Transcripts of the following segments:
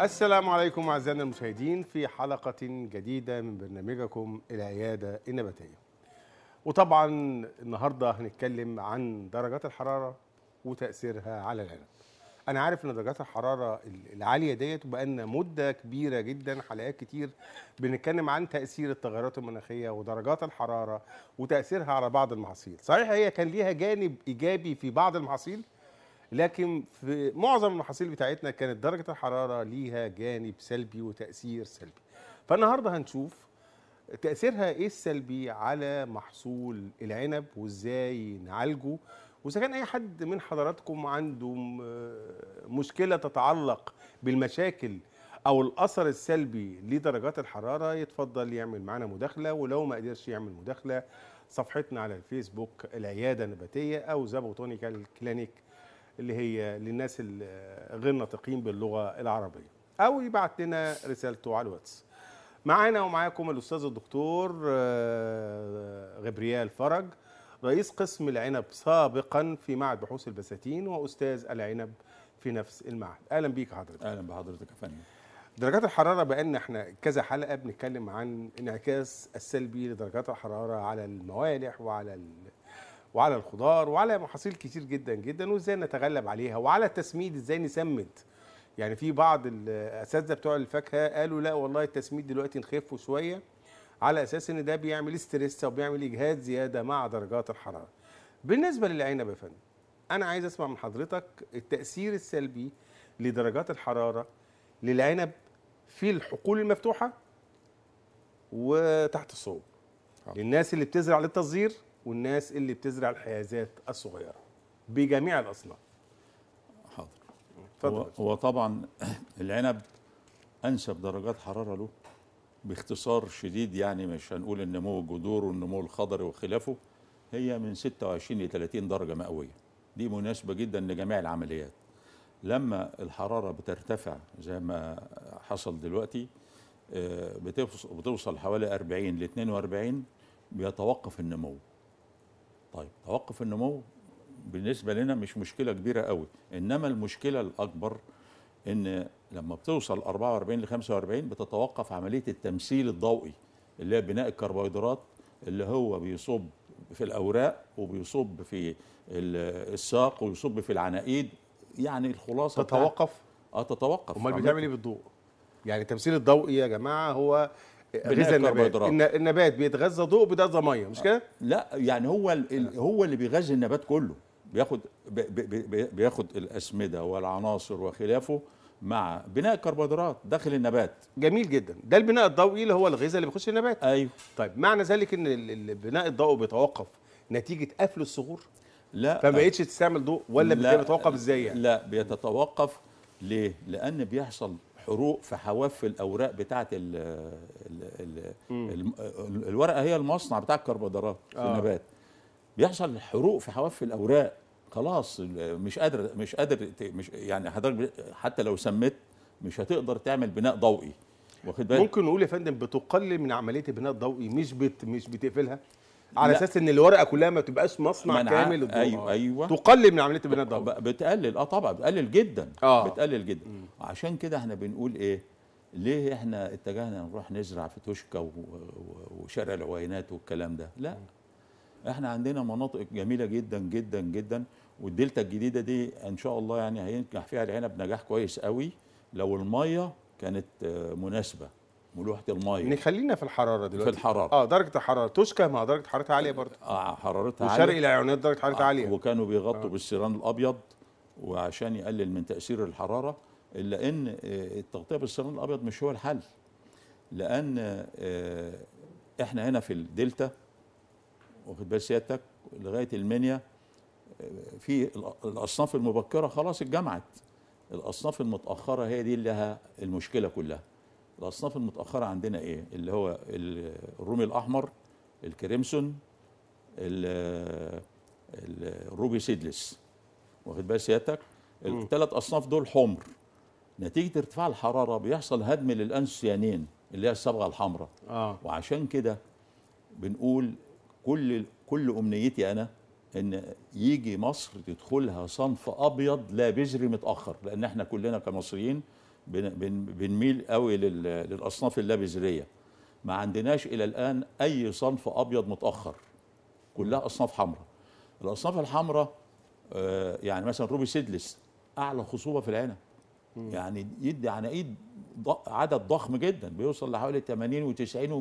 السلام عليكم أعزائنا المشاهدين في حلقة جديدة من برنامجكم العيادة النباتية وطبعا النهاردة هنتكلم عن درجات الحرارة وتأثيرها على العنب أنا عارف إن درجات الحرارة العالية ديت وبقالنا مدة كبيرة جدا حلقات كتير بنتكلم عن تأثير التغيرات المناخية ودرجات الحرارة وتأثيرها على بعض المحاصيل صحيح هي كان ليها جانب إيجابي في بعض المحاصيل لكن في معظم المحاصيل بتاعتنا كانت درجه الحراره ليها جانب سلبي وتاثير سلبي فالنهارده هنشوف تاثيرها ايه السلبي على محصول العنب وازاي نعالجه واذا كان اي حد من حضراتكم عنده مشكله تتعلق بالمشاكل او الاثر السلبي لدرجات الحراره يتفضل يعمل معنا مداخله ولو ما قدرش يعمل مداخله صفحتنا على الفيسبوك العياده النباتيه او زابوتونيكال كلينيك اللي هي للناس الغير ناطقين باللغه العربيه او يبعت لنا رسالته على الواتس معانا ومعاكم الاستاذ الدكتور آه، غبريال فرج رئيس قسم العنب سابقا في معهد بحوث البساتين واستاذ العنب في نفس المعهد اهلا بيك حضرتك اهلا بحضرتك يا فندم درجات الحراره بان احنا كذا حلقه بنتكلم عن انعكاس السلبي لدرجات الحراره على الموالح وعلى وعلى الخضار وعلى محاصيل كتير جدا جدا وازاي نتغلب عليها وعلى التسميد ازاي نسمد يعني في بعض الاساتذه بتوع الفاكهه قالوا لا والله التسميد دلوقتي نخفه شويه على اساس ان ده بيعمل ستريس او بيعمل اجهاد زياده مع درجات الحراره. بالنسبه للعنب يا فندم انا عايز اسمع من حضرتك التاثير السلبي لدرجات الحراره للعنب في الحقول المفتوحه وتحت الصوب. للناس آه. اللي بتزرع للتصدير والناس اللي بتزرع الحيازات الصغيره بجميع الاصناف حاضر هو, هو طبعا العنب انسب درجات حراره له باختصار شديد يعني مش هنقول النمو الجذور والنمو الخضري وخلافه هي من 26 ل 30 درجه مئويه دي مناسبه جدا لجميع العمليات لما الحراره بترتفع زي ما حصل دلوقتي آه، بتوصل حوالي 40 ل 42 بيتوقف النمو طيب توقف النمو بالنسبه لنا مش مشكله كبيره قوي انما المشكله الاكبر ان لما بتوصل 44 ل 45 بتتوقف عمليه التمثيل الضوئي اللي هي بناء الكربوهيدرات اللي هو بيصب في الاوراق وبيصب في الساق ويصب في العناقيد يعني الخلاصه تتوقف اه تتوقف امال بتعمل ايه بالضوء يعني التمثيل الضوئي يا جماعه هو غذاء النبات النبات بيتغذى ضوء بيتغذى ميه مش كده لا يعني هو هو اللي بيغذي النبات كله بياخد بياخد الاسمده والعناصر وخلافه مع بناء الكربوهيدرات داخل النبات جميل جدا ده البناء الضوئي اللي هو الغذاء اللي بيخش النبات ايوه طيب معنى ذلك ان البناء الضوئي بيتوقف نتيجه قفل الصغور لا فما بقتش تستعمل ضوء ولا بيتوقف ازاي يعني لا بيتوقف ليه لان بيحصل حروق في حواف الاوراق بتاعه ال ال ال الورقه هي المصنع بتاع الكربدرات في آه. النبات بيحصل حروق في حواف الاوراق خلاص مش قادر مش قادر مش يعني حضرتك حتى لو سميت مش هتقدر تعمل بناء ضوئي واخد بالك ممكن نقول يا فندم بتقلل من عمليه البناء الضوئي مش بت مش بتقفلها على اساس ان الورقه كلها ما تبقاش مصنع كامل للدور ايوه ايوه تقلل من عمليه البناء الضوئي بتقلل اه طبعا بتقلل جدا آه. بتقلل جدا مم. عشان كده احنا بنقول ايه ليه احنا اتجهنا نروح نزرع في توشكا وشارع العوينات والكلام ده لا احنا عندنا مناطق جميله جدا جدا جدا والدلتا الجديده دي ان شاء الله يعني هينجح فيها العنب نجاح كويس قوي لو الميه كانت آه، مناسبه ملوحه الميه نخلينا في الحراره دلوقتي في الحراره اه درجه الحراره توسكا ما درجه حرارتها عاليه برضه اه حرارتها عاليه وشرق العيونات درجه حرارتها آه عاليه وكانوا بيغطوا آه. بالسيران الابيض وعشان يقلل من تاثير الحراره الا ان آه، التغطيه بالسيران الابيض مش هو الحل لان آه، احنا هنا في الدلتا واخد بال سيادتك لغايه المنيا آه، في الاصناف المبكره خلاص اتجمعت الاصناف المتاخره هي دي اللي لها المشكله كلها الاصناف المتاخره عندنا ايه اللي هو الرومي الاحمر الكريمسون الروبي سيدلس واخد بال سيادتك الثلاث اصناف دول حمر نتيجه ارتفاع الحراره بيحصل هدم للانسيانين اللي هي الصبغه الحمراء آه. وعشان كده بنقول كل كل امنيتي انا ان يجي مصر تدخلها صنف ابيض لا بذري متاخر لان احنا كلنا كمصريين بنميل قوي للاصناف اللابذريه ما عندناش الى الان اي صنف ابيض متاخر كلها اصناف حمراء الاصناف الحمراء آه، يعني مثلا روبي سيدلس اعلى خصوبه في العنب يعني يدي عناقيد عدد ضخم جدا بيوصل لحوالي 80 و90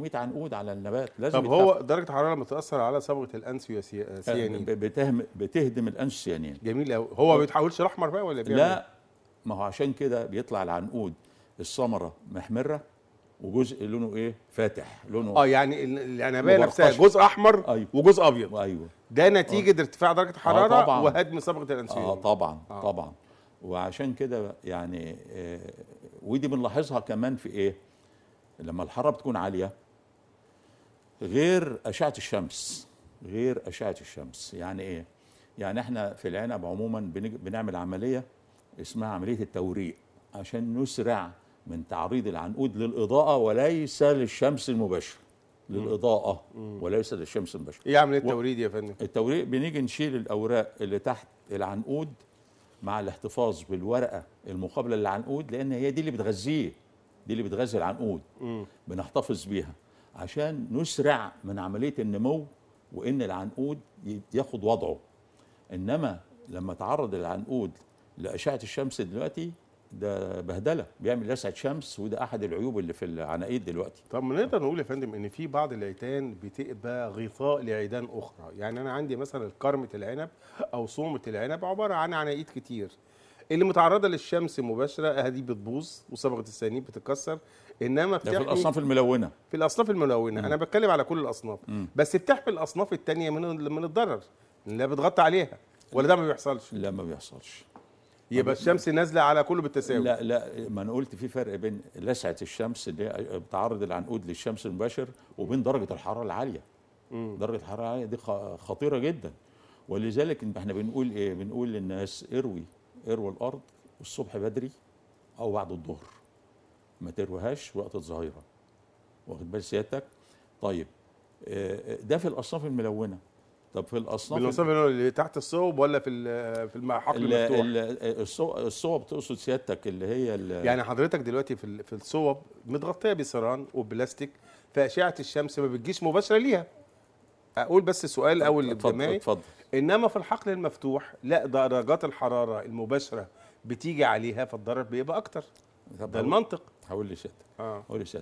و100 عنقود على النبات لازم طب هو يتحق. درجه الحراره لما تاثر على صبغه آه، سيانين بتهدم سيانين جميل قوي هو ما بيتحولش لاحمر بقى ولا بيعمل لا إيه؟ ما هو عشان كده بيطلع العنقود الثمره محمره وجزء لونه ايه فاتح لونه اه يعني العنبية يعني نفسها جزء احمر أيوة. وجزء ابيض ايوه ده نتيجه آه. ارتفاع درجه آه، الحراره آه وهدم صبغه الانسولين اه طبعا آه. طبعا وعشان كده يعني آه ودي بنلاحظها كمان في ايه لما الحراره بتكون عاليه غير اشعه الشمس غير اشعه الشمس يعني ايه يعني احنا في العنب عموما بنعمل عمليه اسمها عمليه التوريق عشان نسرع من تعريض العنقود للاضاءه وليس للشمس المباشره للاضاءه وليس للشمس المباشره ايه عمليه التوريد يا فندم التوريق بنيجي نشيل الاوراق اللي تحت العنقود مع الاحتفاظ بالورقه المقابله للعنقود لان هي دي اللي بتغذيه دي اللي بتغذي العنقود بنحتفظ بيها عشان نسرع من عمليه النمو وان العنقود ياخد وضعه انما لما تعرض العنقود لاشعه الشمس دلوقتي ده بهدله بيعمل لسعه شمس وده احد العيوب اللي في العناقيد دلوقتي طب ما نقدر نقول يا فندم ان في بعض العيتان بتبقى غطاء لعيدان اخرى يعني انا عندي مثلا كرمه العنب او صومه العنب عباره عن عناقيد كتير اللي متعرضه للشمس مباشره هذه بتبوظ وصبغه السنين بتتكسر انما في الاصناف الملونه في الاصناف الملونه مم. انا بتكلم على كل الاصناف مم. بس بتحمي الاصناف الثانيه من من الضرر لا بتغطي عليها ولا ده ما بيحصلش لا ما بيحصلش يبقى الشمس نازله على كله بالتساوي لا لا ما انا قلت في فرق بين لسعه الشمس اللي بتعرض العنقود للشمس المباشر وبين درجه الحراره العاليه مم. درجه الحراره العاليه دي خطيره جدا ولذلك احنا بنقول ايه بنقول للناس اروي اروي الارض الصبح بدري او بعد الظهر ما تروهاش وقت الظهيره واخد بال سيادتك طيب آه، آه، ده في الاصناف الملونه طب في الاصناف بالاصناف اللي تحت الصوب ولا في في الحقل المفتوح الصوب تقصد سيادتك اللي هي اللي يعني حضرتك دلوقتي في في الصوب متغطيه بسيران وبلاستيك فاشعه الشمس ما بتجيش مباشره ليها اقول بس سؤال اول للجماعي اتفضل انما في الحقل المفتوح لا درجات الحراره المباشره بتيجي عليها فالضرر بيبقى اكتر ده المنطق هقول لشتى اه هقول لشتى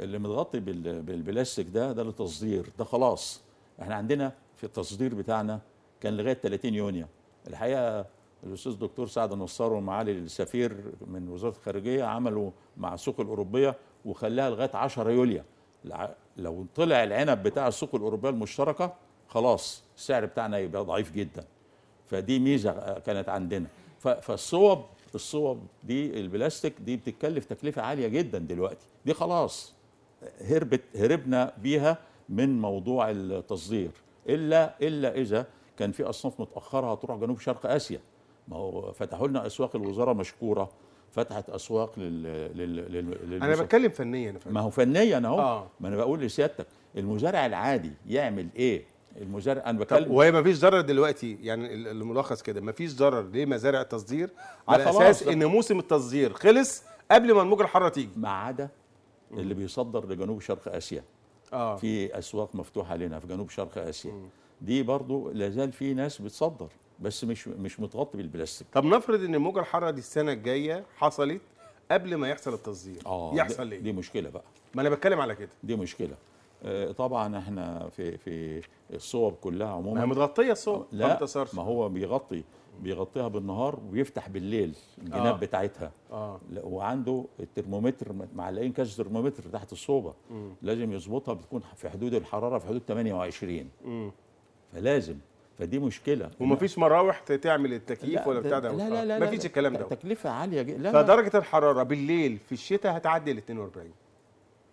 اللي متغطي بالبلاستيك ده ده للتصدير ده خلاص احنا عندنا في التصدير بتاعنا كان لغايه 30 يونيو الحقيقه الاستاذ دكتور سعد نصار ومعالي السفير من وزاره الخارجيه عملوا مع السوق الاوروبيه وخلاها لغايه 10 يوليو لو طلع العنب بتاع السوق الاوروبيه المشتركه خلاص السعر بتاعنا يبقى ضعيف جدا فدي ميزه كانت عندنا فالصوب الصوب دي البلاستيك دي بتتكلف تكلفه عاليه جدا دلوقتي دي خلاص هربت هربنا بيها من موضوع التصدير الا الا اذا كان في اصناف متاخره هتروح جنوب شرق اسيا ما هو فتحوا لنا اسواق الوزاره مشكوره فتحت اسواق لل, لل... لل... لل... انا بتكلم فنيا ما هو فنيا اهو آه. ما انا بقول لسيادتك المزارع العادي يعمل ايه المزارع انا بكلم وهي ما فيش ضرر دلوقتي يعني الملخص كده ما فيش ضرر لمزارع التصدير على اساس ان موسم التصدير خلص قبل ما الموجه الحاره تيجي ما عدا اللي بيصدر لجنوب شرق اسيا آه. في اسواق مفتوحه لنا في جنوب شرق اسيا م. دي برضو لازال في ناس بتصدر بس مش مش متغطي بالبلاستيك طب نفرض ان الموجه الحاره دي السنه الجايه حصلت قبل ما يحصل التصدير آه يحصل ايه دي مشكله بقى ما انا بتكلم على كده دي مشكله آه، طبعا احنا في في الصور كلها عموما ما متغطيه الصور لا ما هو بيغطي بيغطيها بالنهار ويفتح بالليل الجناب آه. بتاعتها آه. وعنده الترمومتر معلقين كاش ترمومتر تحت الصوبه م. لازم يظبطها بتكون في حدود الحراره في حدود 28 م. فلازم فدي مشكله ومفيش مراوح تعمل التكييف ولا بتاع ده لا آه. لا لا مفيش الكلام ده تكلفه عاليه جدا فدرجه الحراره بالليل في الشتاء هتعدي ال 42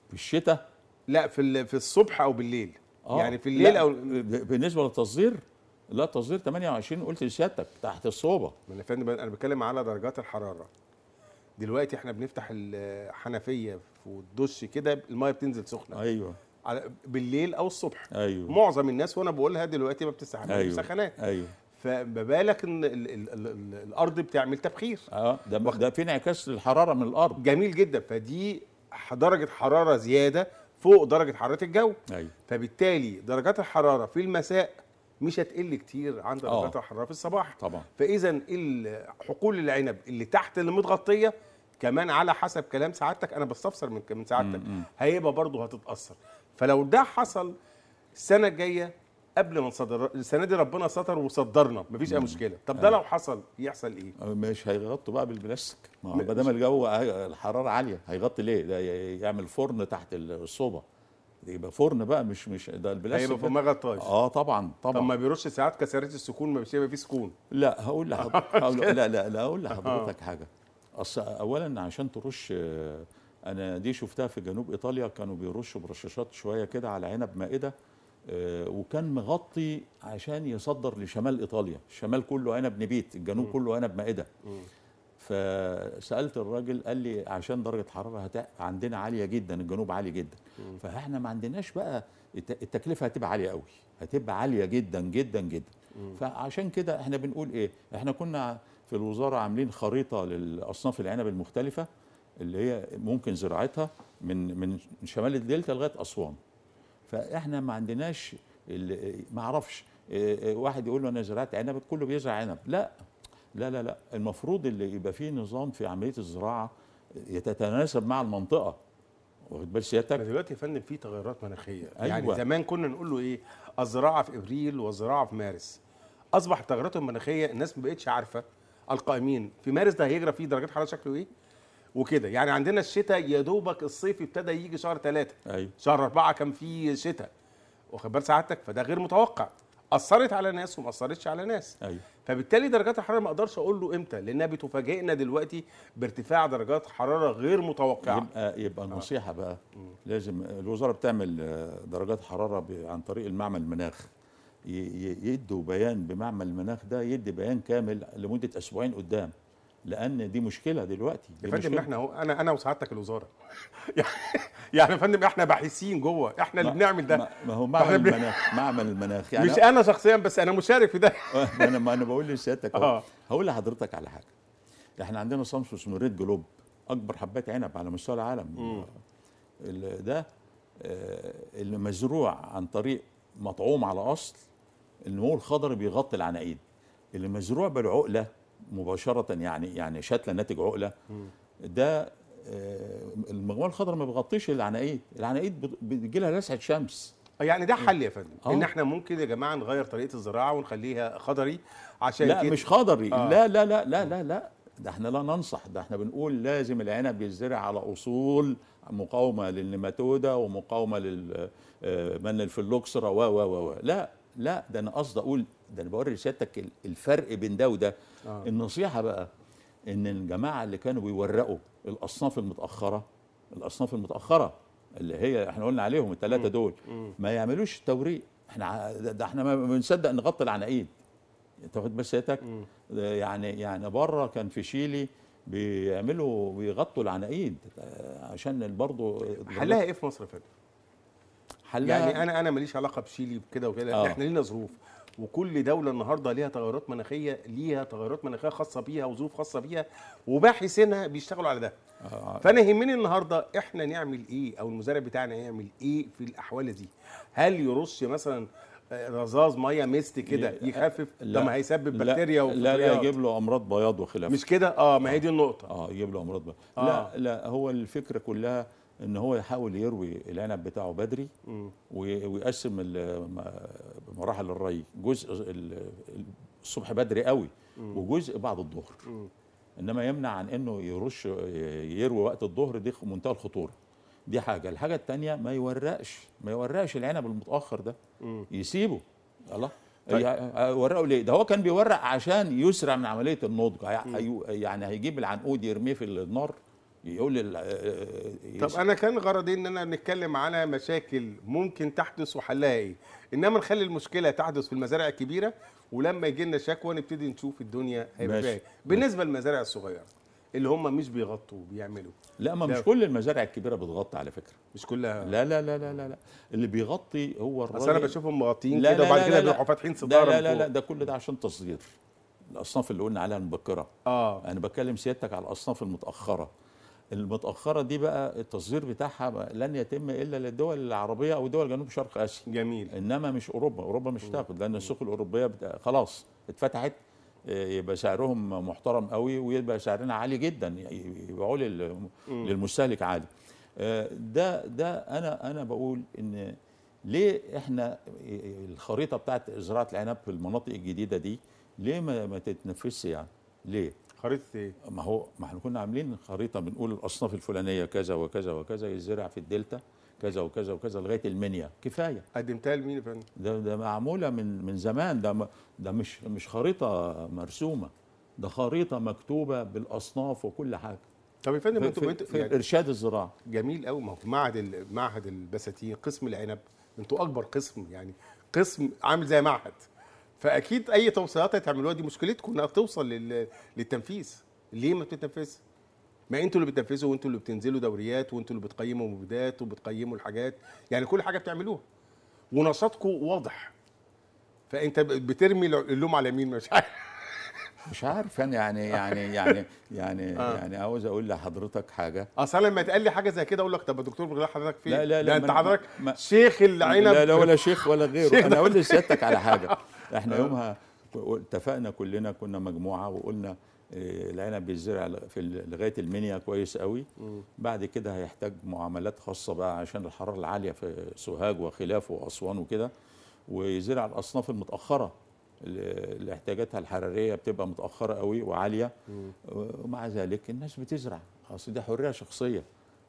في الشتاء لا في في الصبح او بالليل آه يعني في الليل او بالنسبه للتصدير لا تصدير 28 قلت لسيادتك تحت الصوبه ما انا فاهم انا بتكلم على درجات الحراره دلوقتي احنا بنفتح الحنفيه والدش كده الميه بتنزل سخنه ايوه على بالليل او الصبح ايوه معظم الناس وانا بقولها دلوقتي ما بتستحملش أيوة. سخانات ايوه فما بالك ان الـ الـ الـ الارض بتعمل تبخير اه ده ده في انعكاس للحراره من الارض جميل جدا فدي درجه حراره زياده فوق درجه حراره الجو أيوة. فبالتالي درجات الحراره في المساء مش هتقل كتير عند درجات آه. الحراره في الصباح طبعا فاذا حقول العنب اللي تحت اللي متغطيه كمان على حسب كلام سعادتك انا بستفسر من من سعادتك هيبقى برضه هتتاثر فلو ده حصل السنه الجايه قبل ما نصدر السنه دي ربنا ستر وصدرنا مفيش اي مشكله طب ده أيوه. لو حصل يحصل ايه آه، مش هيغطوا بقى بالبلاستيك ما دام الجو الحراره عاليه هيغطي ليه ده يعمل فرن تحت الصوبه يبقى فرن بقى مش مش ده البلاستيك هيبقى فوق غطاش اه طبعا طبعا طب ما بيرش ساعات كسرات السكون ما بيبقى فيه سكون لا هقول لحضرتك لا لا لا هقول لحضرتك آه. حاجه اصل اولا عشان ترش آه، انا دي شفتها في جنوب ايطاليا كانوا بيرشوا برشاشات شويه كده على عنب مائده آه، وكان مغطي عشان يصدر لشمال ايطاليا الشمال كله عنب نبيت الجنوب كله عنب مائده م. فسالت الراجل قال لي عشان درجه حراره عندنا عاليه جدا الجنوب عالي جدا م. فاحنا ما عندناش بقى التكلفه هتبقى عاليه قوي هتبقى عاليه جدا جدا جدا م. فعشان كده احنا بنقول ايه احنا كنا في الوزاره عاملين خريطه للاصناف العنب المختلفه اللي هي ممكن زراعتها من من شمال الدلتا لغايه اسوان فاحنا ما عندناش ما اعرفش آه، آه، واحد يقول له انا زرعت عنب كله بيزرع عنب لا لا لا لا المفروض اللي يبقى فيه نظام في عمليه الزراعه يتتناسب مع المنطقه واخد بال سيادتك دلوقتي يا فندم في تغيرات مناخيه يعني أيوة. يعني زمان كنا نقول له ايه الزراعه في ابريل والزراعه في مارس اصبح التغيرات المناخيه الناس ما بقتش عارفه القائمين في مارس ده هيجرى فيه درجات حراره شكله ايه وكده يعني عندنا الشتاء يا دوبك الصيف ابتدى يجي شهر ثلاثة أيوة. شهر أربعة كان فيه شتاء واخد بال سعادتك فده غير متوقع اثرت على ناس وما اثرتش على ناس أيوة. فبالتالي درجات الحراره ما اقدرش اقول له امتى لانها بتفاجئنا دلوقتي بارتفاع درجات حراره غير متوقعه يبقى آه، يبقى آه. النصيحه آه. بقى لازم الوزاره بتعمل آه، درجات حراره عن طريق المعمل المناخ يدوا بيان بمعمل المناخ ده يدي بيان كامل لمده اسبوعين قدام لان دي مشكله دلوقتي يا فندم احنا اهو انا انا وسعادتك الوزاره يعني،, يعني يا فندم احنا باحثين جوه احنا اللي بنعمل ده ما هو معمل المناخ معمل المناخ يعني مش انا شخصيا بس انا مشارك في ده ما انا ما انا بقول لسيادتك اه هقول لحضرتك على حاجه احنا عندنا سامسونج اسمه ريد جلوب اكبر حبات عنب على مستوى العالم ده ده آه، اللي مزروع عن طريق مطعوم على اصل النمو الخضري بيغطي العناقيد اللي مزروع بالعقله مباشره يعني يعني شتله ناتج عقله ده آه، المجموعه الخضراء ما بيغطيش العناقيد العناقيد بتجي لها لسعه شمس آه، يعني ده حل يا فندم أوه. ان احنا ممكن يا جماعه نغير طريقه الزراعه ونخليها خضري عشان لا كده. مش خضري آه. لا لا لا لا لا لا ده احنا لا ننصح ده احنا بنقول لازم العنب يزرع على اصول مقاومه للنيماتودا ومقاومه للمن آه، الفلوكسرا و و و لا لا ده انا قصدي اقول ده انا بوري لسيادتك الفرق بين ده وده آه. النصيحه بقى ان الجماعه اللي كانوا بيورقوا الاصناف المتاخره الاصناف المتاخره اللي هي احنا قلنا عليهم الثلاثه دول ما يعملوش توريق احنا ده احنا ما بنصدق نغطي العناقيد انت واخد بس سيادتك يعني يعني بره كان في شيلي بيعملوا بيغطوا العناقيد آه، عشان برضه حلها ايه في مصر يا فندم؟ حلها يعني انا انا ماليش علاقه بشيلي بكده وكده آه. احنا لينا ظروف وكل دوله النهارده ليها تغيرات مناخيه ليها تغيرات مناخيه خاصه بيها وظروف خاصه بيها وباحثينها بيشتغلوا على ده آه. فانا يهمني النهارده احنا نعمل ايه او المزارع بتاعنا يعمل ايه في الاحوال دي هل يرش مثلا رذاذ ميه ميست كده يخفف ده ما هيسبب بكتيريا لا لا يجيب له امراض بياض وخلافه مش كده اه ما هي دي آه. النقطه اه يجيب له امراض بياض آه. لا لا هو الفكره كلها ان هو يحاول يروي العنب بتاعه بدري ويقسم مراحل الري جزء الصبح بدري قوي وجزء بعد الظهر انما يمنع عن انه يرش يروي وقت الظهر دي منتهى الخطوره دي حاجه الحاجه الثانيه ما يورقش ما يورقش العنب المتاخر ده يسيبه الله طيب. ورقه ليه؟ ده هو كان بيورق عشان يسرع من عمليه النضج يعني هيجيب العنقود يرميه في النار يقول آه، آه، آه، طب انا كان غرضي ان انا نتكلم على مشاكل ممكن تحدث وحلها ايه انما نخلي المشكله تحدث في المزارع الكبيره ولما يجي لنا شكوى نبتدي نشوف الدنيا هيبقى بالنسبه للمزارع الصغيره اللي هم مش بيغطوا بيعملوا لا ما مش كل المزارع الكبيره بتغطي على فكره مش كلها لا لا لا لا لا, اللي بيغطي هو الراجل انا بشوفهم مغطيين كده وبعد كده بيروحوا فاتحين صداره لا لا لا ده كل ده عشان تصدير الاصناف اللي قلنا عليها المبكره اه انا يعني بتكلم سيادتك على الاصناف المتاخره المتاخره دي بقى التصدير بتاعها لن يتم الا للدول العربيه او دول جنوب شرق اسيا جميل انما مش اوروبا اوروبا مش هتاخد لان السوق الاوروبيه خلاص اتفتحت آه، يبقى سعرهم محترم قوي ويبقى سعرنا عالي جدا يبيعوا للمستهلك عالي آه، ده ده انا انا بقول ان ليه احنا آه، الخريطه بتاعت زراعه العنب في المناطق الجديده دي ليه ما تتنفسش يعني ليه خريطه ايه؟ ما هو ما احنا كنا عاملين خريطه بنقول الاصناف الفلانيه كذا وكذا وكذا الزرع في الدلتا كذا وكذا وكذا لغايه المنيا كفايه قدمتها لمين يا فندم؟ ده ده معموله من من زمان ده ده مش مش خريطه مرسومه ده خريطه مكتوبه بالاصناف وكل حاجه طب يا فندم انتوا في, في, يعني ارشاد الزراعه جميل قوي ما هو معهد معهد البساتين قسم العنب انتوا اكبر قسم يعني قسم عامل زي معهد فاكيد اي توصيات هتعملوها دي مشكلتكم انها توصل للتنفيذ ليه ما بتتنفذش ما انتوا اللي بتنفذوا وانتوا اللي بتنزلوا دوريات وانتوا اللي بتقيموا مبيدات وبتقيموا الحاجات يعني كل حاجه بتعملوها ونشاطكم واضح فانت بترمي اللوم على مين مش عارف مش عارف انا يعني يعني يعني يعني آه. يعني عاوز اقول لحضرتك حاجه اصل لما يتقال لي حاجه زي كده اقول لك طب يا دكتور بغلا حضرتك فين إيه؟ لا لا لا انت حضرتك شيخ العنب لا لا ولا شيخ ولا غيره انا اقول لسيادتك على حاجه احنا آه. يومها اتفقنا كلنا كنا مجموعه وقلنا آه، العنب بيزرع بيتزرع في لغايه المنيا كويس قوي بعد كده هيحتاج معاملات خاصه بقى عشان الحراره العاليه في سوهاج وخلافه واسوان وكده ويزرع الاصناف المتاخره اللي احتياجاتها الحراريه بتبقى متاخره قوي وعاليه ومع ذلك الناس بتزرع اصل دي حريه شخصيه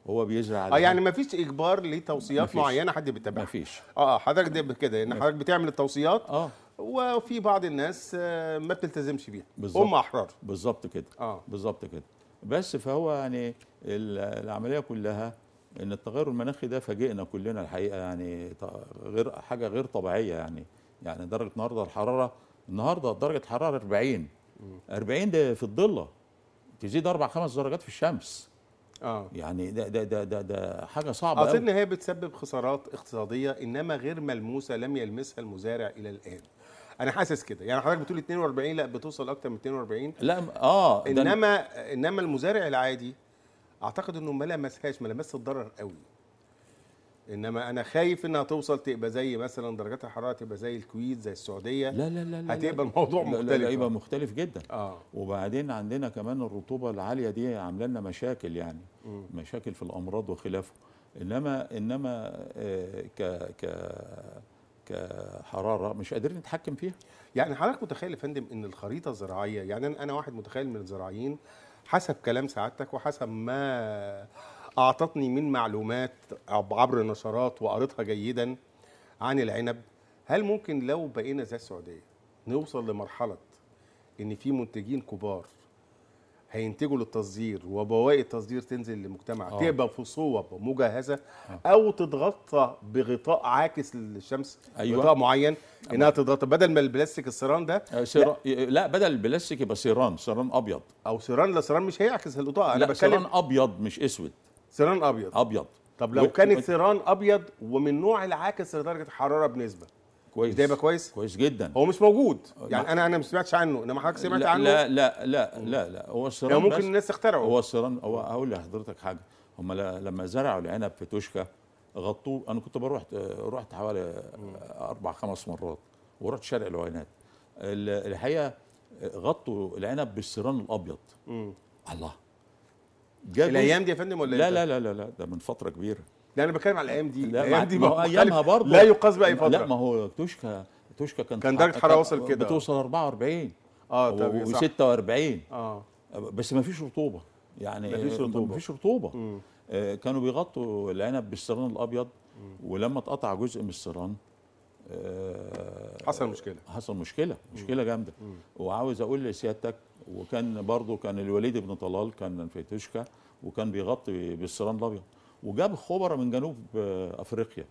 هو بيزرع اه يعني ما فيش اجبار لتوصيات معينه حد بيتابعها ما فيش آه،, اه حضرتك كده ان حضرتك بتعمل التوصيات اه وفي بعض الناس آه، ما بتلتزمش بيها هم احرار بالظبط كده آه. بالظبط كده بس فهو يعني العمليه كلها ان التغير المناخي ده فاجئنا كلنا الحقيقه يعني غير حاجه غير طبيعيه يعني يعني درجه النهارده الحراره النهارده درجه الحراره 40 40 ده في الضله تزيد اربع خمس درجات في الشمس اه يعني ده ده ده ده, ده حاجه صعبه اظن هي بتسبب خسارات اقتصاديه انما غير ملموسه لم يلمسها المزارع الى الان انا حاسس كده يعني حضرتك بتقول 42 لا بتوصل اكتر من 42 لا اه انما انما المزارع العادي اعتقد انه ما لمسهاش ما لمس الضرر قوي انما انا خايف انها توصل تبقى زي مثلا درجات الحراره تبقى زي الكويت زي السعوديه لا لا لا, لا هتبقى الموضوع لا مختلف لا لا هيبقى مختلف جدا آه. وبعدين عندنا كمان الرطوبه العاليه دي عامله لنا مشاكل يعني م. مشاكل في الامراض وخلافه انما انما آه ك ك كحراره آه، مش قادرين نتحكم فيها يعني حضرتك متخيل يا فندم ان الخريطه الزراعيه يعني انا واحد متخيل من الزراعيين حسب كلام سعادتك وحسب ما اعطتني من معلومات عبر نشرات وقريتها جيدا عن العنب هل ممكن لو بقينا زي السعوديه نوصل لمرحله ان في منتجين كبار هينتجوا للتصدير وبواقي التصدير تنزل للمجتمع أوه. تبقى في صوب مجهزه أوه. او تتغطى بغطاء عاكس للشمس أيوة. غطاء معين انها تتغطى بدل ما البلاستيك السيران ده آه، سيران لا. إيه، لا بدل البلاستيك يبقى سيران سيران ابيض او سيران لا سيران مش هيعكس الاضاءه انا بتكلم سيران ابيض مش اسود سيران ابيض ابيض طب لو و... كانت سيران ابيض ومن نوع العاكس لدرجه حراره بنسبه كويس ده كويس كويس جدا هو مش موجود آه، يعني انا انا ما سمعتش عنه انما حضرتك سمعت عنه لا لا لا لا لا هو الصيران يعني ممكن الناس تخترعه هو الصيران هو اقول لحضرتك حاجه هم لما زرعوا العنب في توشكا غطوه انا كنت بروح رحت حوالي اربع خمس مرات ورحت شارع العوينات الحقيقه غطوا العنب بالصيران الابيض مم. الله الايام دي يا فندم ولا لا لا لا لا ده من فتره كبيره لا انا بتكلم على الايام دي لا الايام دي ايامها برضه لا يقاس باي فتره لا ما هو توشكا توشكا كان كان درجه حراره وصل كده بتوصل 44 اه طب و46 اه بس ما فيش رطوبه يعني ما فيش رطوبه ما فيش رطوبه آه كانوا بيغطوا العنب بالسيران الابيض مم. ولما اتقطع جزء من السيران آه حصل مشكله حصل مشكله مشكله جامده وعاوز اقول لسيادتك وكان برضه كان الوليد بن طلال كان في توشكا وكان بيغطي بالسيران الابيض وجاب خبراء من جنوب آه، افريقيا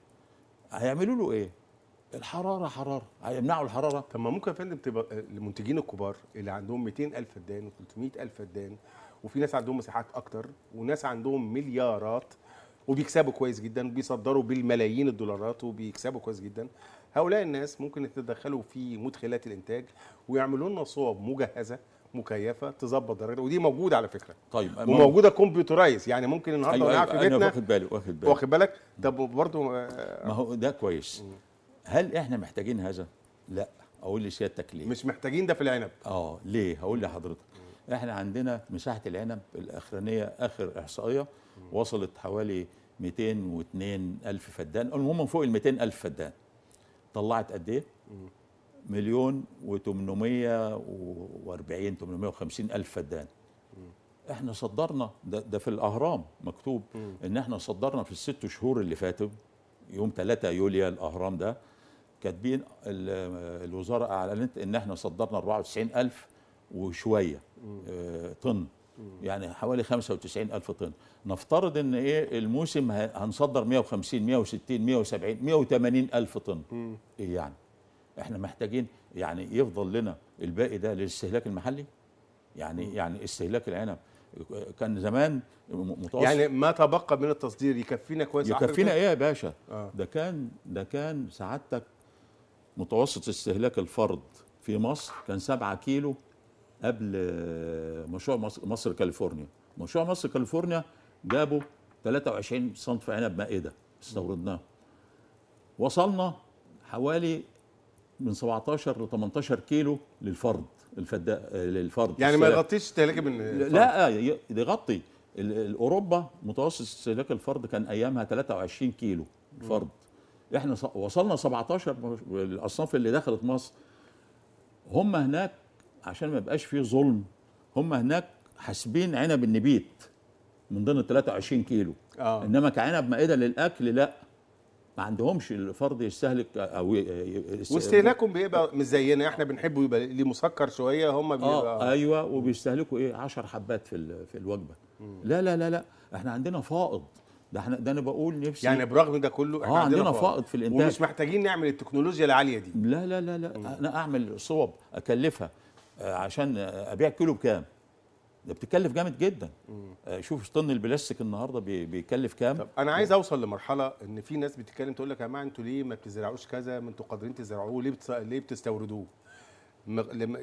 هيعملوا له ايه؟ الحراره حراره هيمنعوا الحراره طب ما ممكن يا فندم تبقى المنتجين آه، الكبار اللي عندهم 200000 فدان و300000 فدان وفي ناس عندهم مساحات اكتر وناس عندهم مليارات وبيكسبوا كويس جدا وبيصدروا بالملايين الدولارات وبيكسبوا كويس جدا هؤلاء الناس ممكن يتدخلوا في مدخلات الانتاج ويعملوا لنا صوب مجهزه مكيفه تظبط درجه ودي موجوده على فكره طيب وموجوده كمبيوترايز يعني ممكن النهارده أيوة في أيوة، أيوة، بيتنا أيوة واخد بالي واخد بالي واخد بالك طب برضه آه، ما هو ده كويس هل احنا محتاجين هذا؟ لا اقول لسيادتك ليه مش محتاجين ده في العنب اه ليه هقول لحضرتك احنا عندنا مساحه العنب الاخرانيه اخر احصائيه وصلت حوالي 202 الف فدان المهم فوق ال 200 الف فدان طلعت قد ايه مليون و840 850 الف فدان احنا صدرنا ده, ده في الاهرام مكتوب ان احنا صدرنا في الست شهور اللي فاتوا يوم 3 يوليا الاهرام ده كاتبين الوزاره اعلنت ان احنا صدرنا 94 الف وشويه آه، طن يعني حوالي 95 الف طن نفترض ان ايه الموسم هنصدر 150 160 170 180 الف طن ايه يعني احنا محتاجين يعني يفضل لنا الباقي ده للاستهلاك المحلي يعني يعني استهلاك العنب كان زمان متوسط يعني ما تبقى من التصدير يكفينا كويس يكفينا ايه يا باشا آه. ده كان ده كان سعادتك متوسط استهلاك الفرد في مصر كان 7 كيلو قبل مشروع مصر, مصر كاليفورنيا مشروع مصر كاليفورنيا جابوا 23 صنف عنب مائده استوردناه وصلنا حوالي من 17 ل 18 كيلو للفرد الفد... للفرد يعني ما يغطيش استهلاك من الفرد. لا آه، يغطي اوروبا متوسط استهلاك الفرد كان ايامها 23 كيلو الفرد م. احنا وصلنا 17 الاصناف اللي دخلت مصر هم هناك عشان ما يبقاش فيه ظلم هم هناك حاسبين عنب النبيت من ضمن 23 كيلو آه. انما كعنب مائده للاكل لا ما عندهمش الفرد يستهلك او واستهلاكهم بيبقى مش زينا احنا بنحبه يبقى ليه مسكر شويه هم آه، بيبقى آه ايوه وبيستهلكوا ايه 10 حبات في في الوجبه لا لا لا لا احنا عندنا فائض ده احنا ده انا بقول نفسي يعني برغم ده كله احنا آه عندنا, عندنا فائض في الانتاج ومش محتاجين نعمل التكنولوجيا العاليه دي لا لا لا لا مم. انا اعمل صوب اكلفها آه، عشان ابيع كيلو بكام ده بتكلف جامد جدا آه شوف طن البلاستيك النهارده بيكلف كام طب انا عايز اوصل لمرحله ان في ناس بتتكلم تقول لك يا جماعه انتوا ليه ما بتزرعوش كذا ما انتوا قادرين تزرعوه ليه بتص... ليه بتستوردوه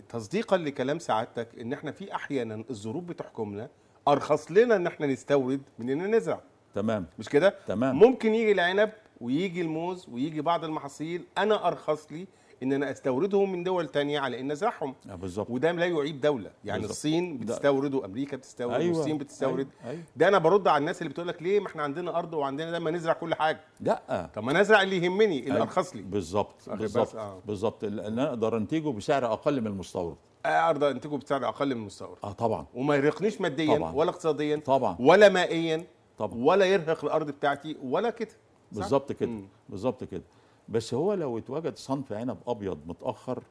تصديقا لكلام سعادتك ان احنا في احيانا الظروف بتحكمنا ارخص لنا ان احنا نستورد من ان نزرع تمام مش كده تمام ممكن يجي العنب ويجي الموز ويجي بعض المحاصيل انا ارخص لي ان انا استوردهم من دول تانية على ان ازرعهم آه، بالظبط وده لا يعيب دوله يعني بالزبط. الصين بتستورد وامريكا بتستورد أيوة. والصين بتستورد أيوة. أيوة. ده انا برد على الناس اللي بتقول لك ليه ما احنا عندنا ارض وعندنا ده ما نزرع كل حاجه لا طب ما نزرع اللي يهمني اللي أيوة. ارخص لي بالظبط بالظبط آه. بالظبط اللي انا اقدر انتجه بسعر اقل من المستورد اقدر آه، انتجه بسعر اقل من المستورد اه طبعا وما يرهقنيش ماديا طبعا. ولا اقتصاديا طبعا ولا مائيا طبعا ولا يرهق الارض بتاعتي ولا كده بالظبط كده بالظبط كده بس هو لو اتوجد صنف عنب ابيض متاخر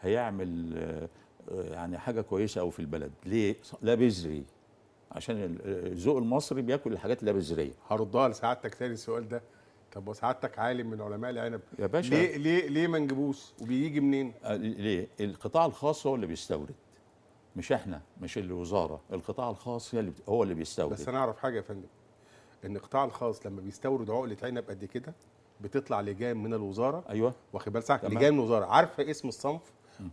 هيعمل آه، آه، يعني حاجه كويسه قوي في البلد ليه لا بذري عشان آه، الذوق المصري بياكل الحاجات اللا بذريه هردها لسعادتك تاني السؤال ده طب وسعادتك عالم من علماء العنب يا باشا ليه ليه ليه ما نجيبوش وبيجي منين ليه القطاع الخاص هو اللي بيستورد مش احنا مش الوزاره القطاع الخاص هي اللي هو اللي بيستورد بس انا اعرف حاجه يا فندم ان القطاع الخاص لما بيستورد عقله عنب قد كده بتطلع لجان من الوزاره ايوه واخد بال ساعه لجان من الوزاره عارفه اسم الصنف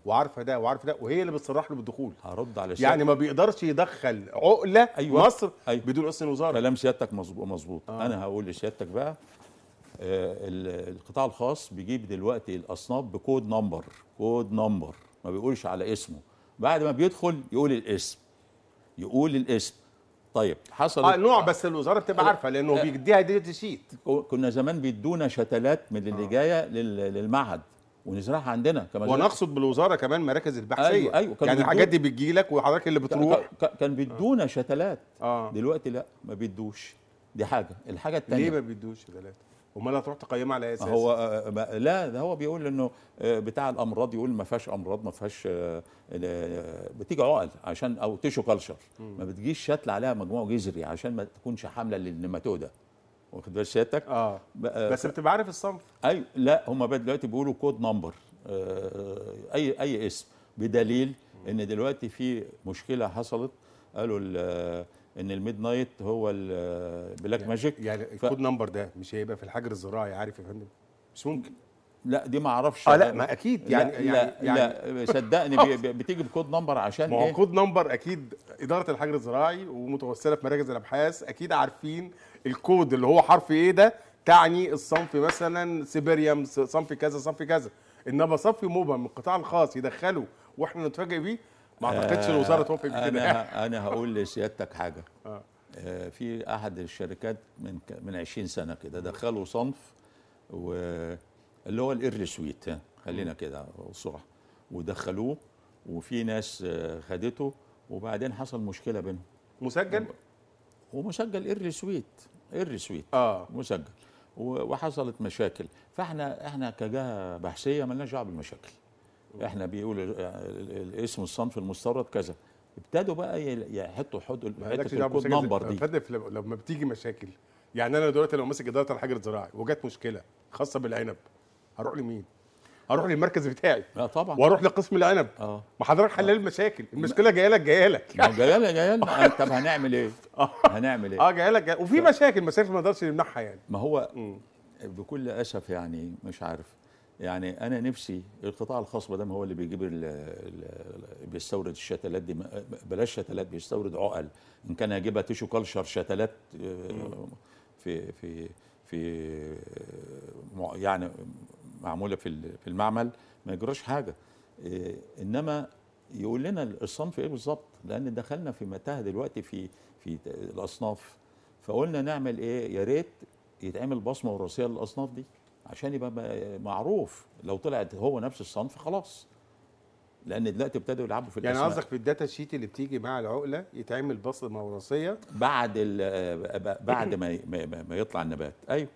وعارفه ده وعارفه ده وهي اللي بتصرح له بالدخول هرد على يعني ما بيقدرش يدخل عقله أيوة. مصر أيوة. بدون اذن الوزاره كلام سيادتك مظبوط مظبوط آه. انا هقول لسيادتك بقى آه، القطاع الخاص بيجيب دلوقتي الاصناف بكود نمبر كود نمبر ما بيقولش على اسمه بعد ما بيدخل يقول الاسم يقول الاسم طيب حصل آه نوع بس الوزاره بتبقى آه، عارفه لانه آه بيديها ديت شيت كنا زمان بيدونا شتلات من اللي آه جايه للمعهد ونزرعها عندنا كمان ونقصد بالوزاره كمان مراكز البحثيه ايوه ايوه كان يعني الحاجات دي بتجي لك وحضرتك اللي بتروح كان بيدونا آه. شتلات آه. دلوقتي لا ما بيدوش دي حاجه الحاجه الثانيه ليه ما بيدوش شتلات امال هتروح تقيمها على اساس هو آه، آه، لا ده هو بيقول انه آه، بتاع الامراض يقول ما فيهاش امراض ما فيهاش بتيجي عقل عشان او تيشو كلشر ما بتجيش شتل عليها مجموع جذري عشان ما تكونش حامله للنماتودا واخد بال سيادتك اه بس بتبقى عارف الصنف ايوه لا هم دلوقتي بيقولوا كود نمبر اي اي اسم بدليل ان دلوقتي في مشكله حصلت قالوا ان الميد نايت هو البلاك يعني ماجيك يعني الكود ف... نمبر ده مش هيبقى في الحجر الزراعي عارف يا فندم مش ممكن لا دي ما اعرفش اه لا ما اكيد يعني لا يعني, يعني لا صدقني بتيجي بكود نمبر عشان ما هو إيه؟ كود نمبر اكيد اداره الحجر الزراعي ومتوسله في مراكز الابحاث اكيد عارفين الكود اللي هو حرف ايه ده تعني الصنف مثلا سيبيريام صنف كذا صنف كذا انما صنف مبهم من القطاع الخاص يدخله واحنا نتفاجئ بيه ما اعتقدش الوزاره توافق آه، بكده انا يعني. انا هقول لسيادتك حاجه آه. آه، في احد الشركات من من 20 سنه كده دخلوا صنف و اللي هو الايرلي سويت خلينا كده بسرعه ودخلوه وفي ناس خدته وبعدين حصل مشكله بينهم مسجل ومسجل ايرلي سويت ايرلي سويت اه مسجل وحصلت مشاكل فاحنا احنا كجهه بحثيه مالناش دعوه بالمشاكل احنا بيقول الاسم الصنف المستورد كذا ابتدوا بقى يحطوا حته الكود نمبر دي فندم لما بتيجي مشاكل يعني انا دلوقتي لو ماسك اداره الحجر الزراعي وجت مشكله خاصه بالعنب هروح لمين؟ هروح للمركز بتاعي اه طبعا واروح لقسم العنب اه ما حضرتك حلال اه. المشاكل المشكله جايه لك جايه لك ما جايه لك جايه لنا آه، طب هنعمل ايه؟ آه. هنعمل ايه؟ اه جايه لك وفي مشاكل مشاكل ما نقدرش نمنعها يعني ما هو م. بكل اسف يعني مش عارف يعني انا نفسي القطاع الخاص ما هو اللي بيجيب الـ بيستورد الشتلات دي بلاش شتلات بيستورد عقل ان كان هيجيبها تيشو كلشر شتلات آه، في في في آه، يعني معموله في في المعمل ما يجراش حاجه آه، انما يقول لنا الصنف ايه بالظبط لان دخلنا في متاهه دلوقتي في في الاصناف فقلنا نعمل ايه يا ريت يتعمل بصمه وراثيه للاصناف دي عشان يبقى معروف لو طلعت هو نفس الصنف خلاص لان دلوقتي ابتدوا يلعبوا في الاسماء يعني قصدك في الداتا شيت اللي بتيجي مع العقله يتعمل بصمه وراثيه بعد آه، بعد ما ما يطلع النبات ايوه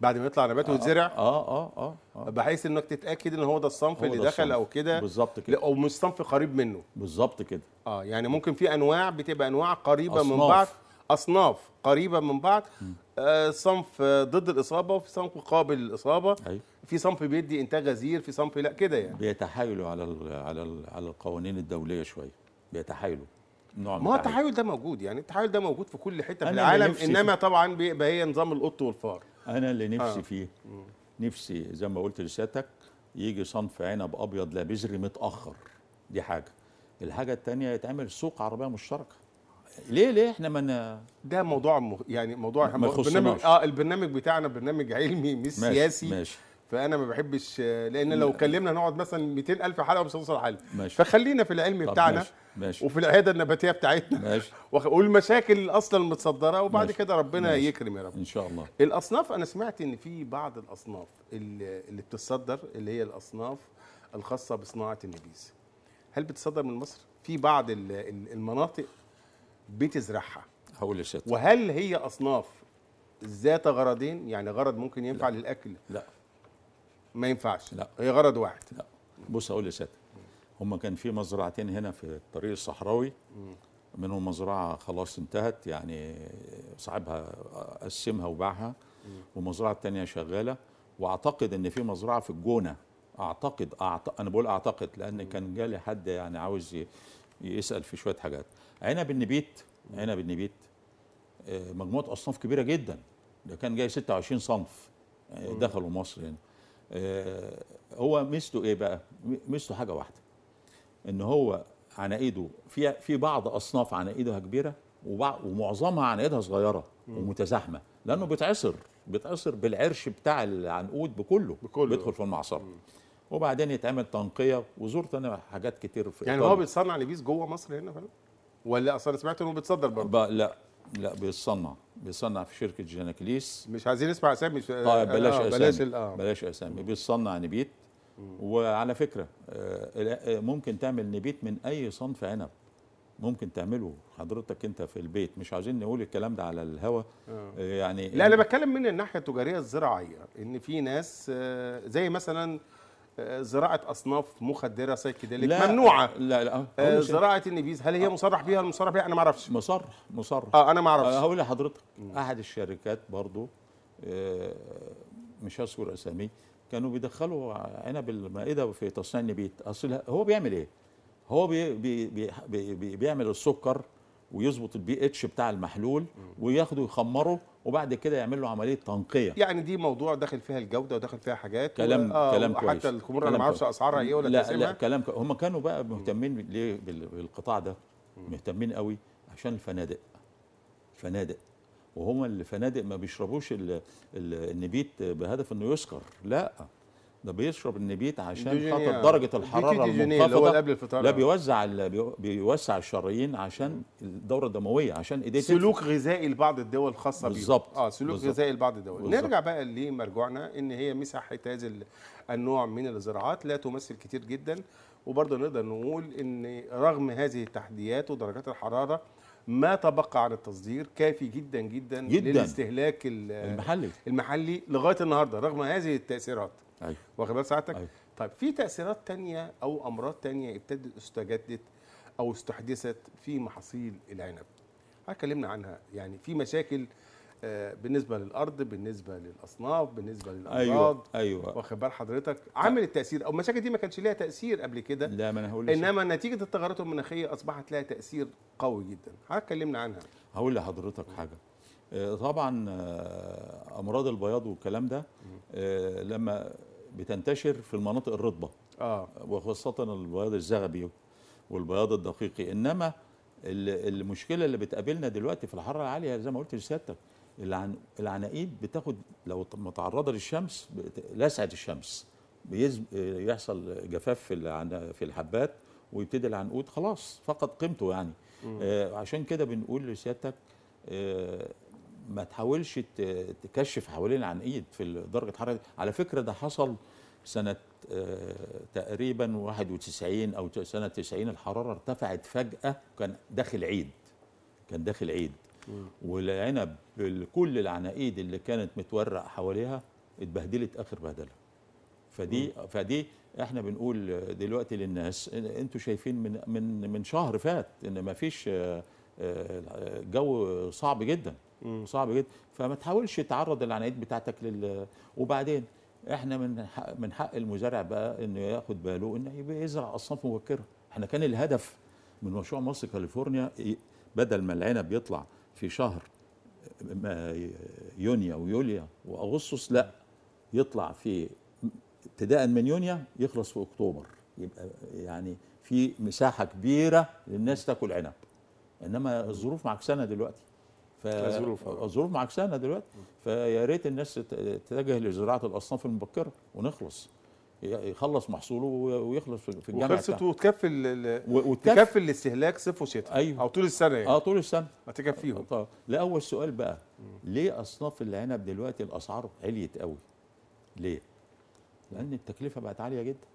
بعد ما يطلع نبات آه ويتزرع آه, اه اه اه بحيث انك تتاكد ان هو ده الصنف اللي ده دخل الصنف. او كده بالظبط كده او مش صنف قريب منه بالظبط كده اه يعني ممكن في انواع بتبقى انواع قريبه أصناف. من بعض اصناف قريبه من بعض م. آه، صنف آه، ضد الاصابه وفي صنف قابل للاصابه أيوة. في صنف بيدي انتاج غزير في صنف لا كده يعني بيتحايلوا على الـ على الـ على القوانين الدوليه شويه بيتحايلوا نوع ما التحايل ده موجود يعني التحايل ده موجود في كل حته في العالم انما فيه. طبعا بيبقى هي نظام القط والفار انا اللي نفسي آه. فيه نفسي زي ما قلت لسيادتك يجي صنف عنب ابيض لا بذري متاخر دي حاجه الحاجه الثانيه يتعمل سوق عربيه مشتركه ليه ليه احنا من ده موضوع مو يعني موضوع ما البرنامج اه البرنامج بتاعنا برنامج علمي مش ماشي سياسي ماشي فانا ما بحبش لان لو كلمنا نقعد مثلا 200000 حلقه مش هنوصل حل ماشي فخلينا في العلم بتاعنا ماشي. ماشي. وفي العياده النباتيه بتاعتنا ماشي. والمشاكل اصلا المتصدره وبعد ماشي. كده ربنا ماشي. يكرم يا رب ان شاء الله الاصناف انا سمعت ان في بعض الاصناف اللي, بتتصدر اللي هي الاصناف الخاصه بصناعه النبيذ هل بتصدر من مصر في بعض المناطق بتزرعها هقول الشتاء وهل هي اصناف ذات غرضين يعني غرض ممكن ينفع لا. للاكل لا ما ينفعش لا هي غرض واحد لا بص هقول لسيادتك هما كان في مزرعتين هنا في الطريق الصحراوي منهم مزرعه خلاص انتهت يعني صاحبها قسمها وباعها ومزرعه تانية شغاله واعتقد ان في مزرعه في الجونه اعتقد أعت... انا بقول اعتقد لان كان جالي حد يعني عاوز يسال في شويه حاجات عنب النبيت عنب النبيت آه، مجموعه اصناف كبيره جدا ده كان جاي 26 صنف آه، دخلوا مصر يعني هو ميزته ايه بقى ميزته حاجه واحده ان هو ايده في في بعض اصناف عناقيدها كبيره ومعظمها ايدها صغيره ومتزاحمه لانه بيتعصر بيتعصر بالعرش بتاع العنقود بكله, بكله. بيدخل في المعصره وبعدين يتعمل تنقيه وزرت انا حاجات كتير في يعني إيطاليا. هو بيتصنع نبيذ جوه مصر هنا فعلا ولا اصلا سمعت انه بتصدر برضه لا لا بيصنع بيصنع في شركه جناكليس مش عايزين نسمع اسامي طيب آه، بلاش آه اسامي بلاش, آه. بلاش اسامي بيصنع نبيت وعلى فكره آه، آه، ممكن تعمل نبيت من اي صنف عنب ممكن تعمله حضرتك انت في البيت مش عايزين نقول الكلام ده على الهوا آه. يعني لا انا بتكلم من الناحيه التجاريه الزراعيه ان في ناس زي مثلا زراعه اصناف مخدره سايكيديليك ممنوعه لا لا لا آه، زراعه النبيذ هل هي آه. مصرح بيها المصرح بيها انا ما اعرفش مصرح مصرح اه انا ما اعرفش آه، هقول لحضرتك احد الشركات برضو مش هذكر اسامي كانوا بيدخلوا عنب المائده في تصنيع النبيذ اصل هو بيعمل ايه هو بي بي بي بي بيعمل السكر ويظبط البي اتش بتاع المحلول وياخده يخمره وبعد كده يعمل له عمليه تنقيه يعني دي موضوع داخل فيها الجوده وداخل فيها حاجات كلام و... آه كلام كويس حتى الخمور انا ما اعرفش اسعارها ايه ولا لا لا كلام ك... هم كانوا بقى مهتمين ليه بالقطاع ده مهتمين قوي عشان الفنادق فنادق وهم الفنادق ما بيشربوش النبيت بهدف انه يسكر لا ده بيشرب النبيت عشان خاطر درجه الحراره المنخفضه لا بيوزع بيوسع الشرايين عشان الدوره الدمويه عشان ايديه سلوك غذائي لبعض الدول الخاصه بيه بالظبط اه سلوك بالزبط. غذائي لبعض الدول بالزبط. نرجع بقى لمرجوعنا ان هي مساحه هذا النوع من الزراعات لا تمثل كتير جدا وبرضه نقدر نقول ان رغم هذه التحديات ودرجات الحراره ما تبقى عن التصدير كافي جدا جدا, جداً للاستهلاك المحلي المحلي لغايه النهارده رغم هذه التاثيرات ايوه واخد بال ساعتك؟ أيوه. طيب في تاثيرات تانية او امراض تانية ابتدت استجدت او استحدثت في محاصيل العنب هتكلمنا عنها يعني في مشاكل آه، بالنسبه للارض بالنسبه للاصناف بالنسبه للامراض ايوه ايوه واخد بال حضرتك عامل التاثير او المشاكل دي ما كانش ليها تاثير قبل كده لا ما انا هقول انما شيء. نتيجه التغيرات المناخيه اصبحت لها تاثير قوي جدا هتكلمنا عنها هقول لحضرتك حاجه آه، طبعا آه، امراض البياض والكلام ده لما بتنتشر في المناطق الرطبه اه وخاصه البياض الذهبي والبياض الدقيقي انما المشكله اللي بتقابلنا دلوقتي في الحراره العاليه زي ما قلت لسيادتك العن... العناقيد بتاخد لو متعرضه للشمس بت... لسعه الشمس بيز... يحصل جفاف في العن... في الحبات ويبتدي العنقود خلاص فقد قيمته يعني آه عشان كده بنقول لسيادتك آه ما تحاولش تكشف حوالين عن ايد في درجه الحراره على فكره ده حصل سنه آه، تقريبا 91 او سنه 90 الحراره ارتفعت فجاه كان داخل عيد كان داخل عيد والعنب كل العناقيد اللي كانت متورق حواليها اتبهدلت اخر بهدله فدي فدي احنا بنقول دلوقتي للناس انتوا شايفين من من من شهر فات ان ما فيش آه، آه، جو صعب جدا صعب جدا فما تحاولش تعرض العنايات بتاعتك لل وبعدين احنا من حق من حق المزارع بقى انه ياخد باله انه يزرع اصناف مبكره احنا كان الهدف من مشروع مصر كاليفورنيا بدل ما العنب يطلع في شهر يونيو ويوليا واغسطس لا يطلع في ابتداء من يونيو يخلص في اكتوبر يبقى يعني في مساحه كبيره للناس تاكل عنب انما الظروف معكسنا دلوقتي فالظروف الظروف معكسانه دلوقتي فيا ريت الناس تتجه لزراعه الاصناف المبكره ونخلص يخلص محصوله ويخلص في الجامعه وخلصت وتكفي وتكفي الاستهلاك صيف وشتاء أيوه. او طول السنه يعني اه طول السنه ما تكفيهم آه، طيب. لا اول سؤال بقى ليه اصناف العنب دلوقتي الاسعار عليت قوي ليه؟ لان التكلفه بقت عاليه جدا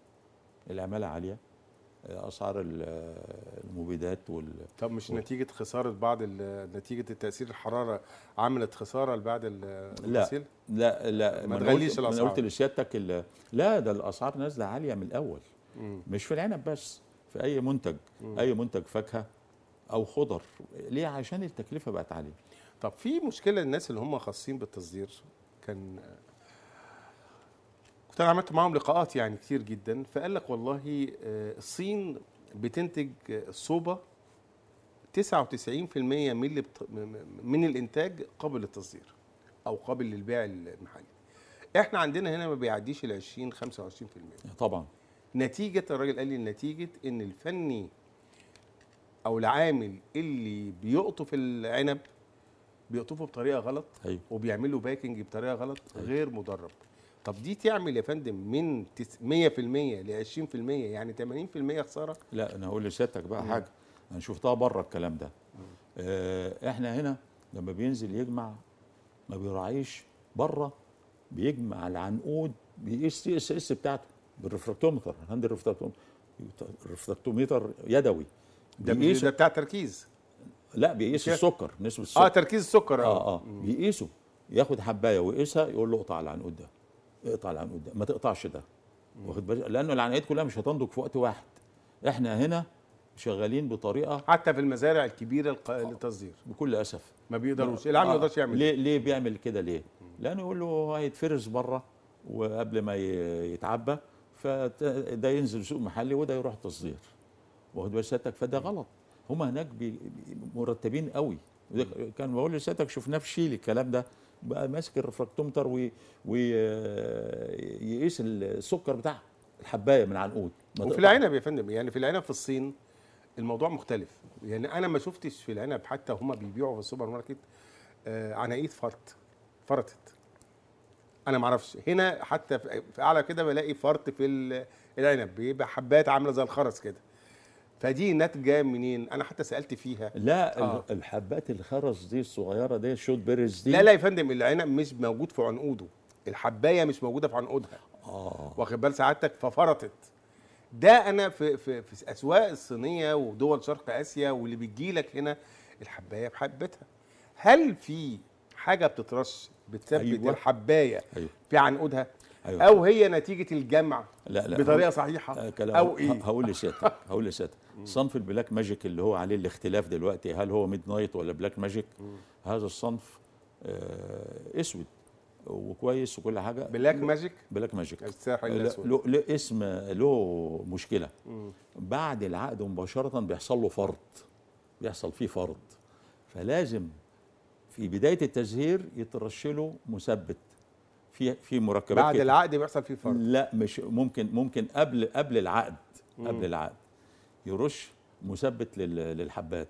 العماله عاليه اسعار المبيدات وال طب مش وال... نتيجه خساره بعض نتيجه التاثير الحراره عملت خساره لبعض المحاصيل؟ لا لا لا ما تغليش الاسعار انا قلت لسيادتك لا ده الاسعار نازله عاليه من الاول م. مش في العنب بس في اي منتج م. اي منتج فاكهه او خضر ليه عشان التكلفه بقت عاليه طب في مشكله الناس اللي هم خاصين بالتصدير كان كنت انا عملت معاهم لقاءات يعني كتير جدا فقال لك والله آه، الصين بتنتج صوبه 99% من اللي بت... من الانتاج قابل للتصدير او قابل للبيع المحلي احنا عندنا هنا ما بيعديش ال 20 25% آه، طبعا نتيجه الراجل قال لي نتيجه ان الفني او العامل اللي بيقطف العنب بيقطفه بطريقه غلط أيوه. وبيعمل له باكنج بطريقه غلط أيوه. غير مدرب طب دي تعمل يا فندم من 100% ل 20% يعني 80% خساره؟ لا انا هقول لسيادتك بقى مم. حاجه انا شفتها بره الكلام ده. آه احنا هنا لما بينزل يجمع ما بيراعيش بره بيجمع العنقود بيقيس تي اس اس بتاعته بالرفركتومتر هاند الرفركتومتر يدوي ده بيقيس ده بتاع تركيز لا بيقيس السكر نسبه آه، السكر اه تركيز السكر اه اه, آه. بيقيسه ياخد حبايه ويقيسها يقول له اقطع العنقود ده اقطع العنقود ده ما تقطعش ده واخد بالك لانه العنايات كلها مش هتنضج في وقت واحد احنا هنا شغالين بطريقه حتى في المزارع الكبيره الق... للتصدير بكل اسف ما بيقدروش العام ما آه. يقدرش يعمل ليه ليه بيعمل كده ليه؟ لانه يقول له هيتفرز بره وقبل ما يتعبى فده ينزل سوق محلي وده يروح تصدير واخد بالك سيادتك فده غلط هم هناك بي... مرتبين قوي كان بقول لسيادتك شفناه في شيل الكلام ده بقى ماسك الرفراكتومتر ويقيس آه، السكر بتاعها الحبايه من عنقود وفي العنب يا فندم يعني في العنب في الصين الموضوع مختلف يعني انا ما شفتش في العنب حتى هما بيبيعوا في السوبر ماركت آه، عناقيد فرط فرطت انا ما اعرفش هنا حتى في اعلى كده بلاقي فرط في العنب بيبقى حبات عامله زي الخرز كده فدي ناتجه منين انا حتى سالت فيها لا آه. الحبات الخرز دي الصغيره دي الشوت بيرز دي لا لا يا فندم العنب مش موجود في عنقوده الحبايه مش موجوده في عنقودها اه واخد بال سعادتك ففرطت ده انا في في في الاسواق الصينيه ودول شرق اسيا واللي بتجي لك هنا الحبايه بحبتها هل في حاجه بتترش بتثبت أيوة. الحبايه أيوة. في عنقودها أيوة. او هي نتيجه الجمع لا لا بطريقه هو صحيحه آه، لا او ايه هقول لسيادتك هقول لسيادتك صنف البلاك ماجيك اللي هو عليه الاختلاف دلوقتي هل هو ميد نايت ولا بلاك ماجيك هذا الصنف آه، اسود وكويس وكل حاجه بلاك ماجيك بلاك ماجيك الساحل الاسود اسم له مشكله مم. بعد العقد مباشره بيحصل له فرض بيحصل فيه فرض فلازم في بدايه التزهير يترش له مثبت في في مركبات بعد كده. العقد بيحصل فيه فرض لا مش ممكن ممكن قبل قبل العقد مم. قبل العقد يرش مثبت للحبات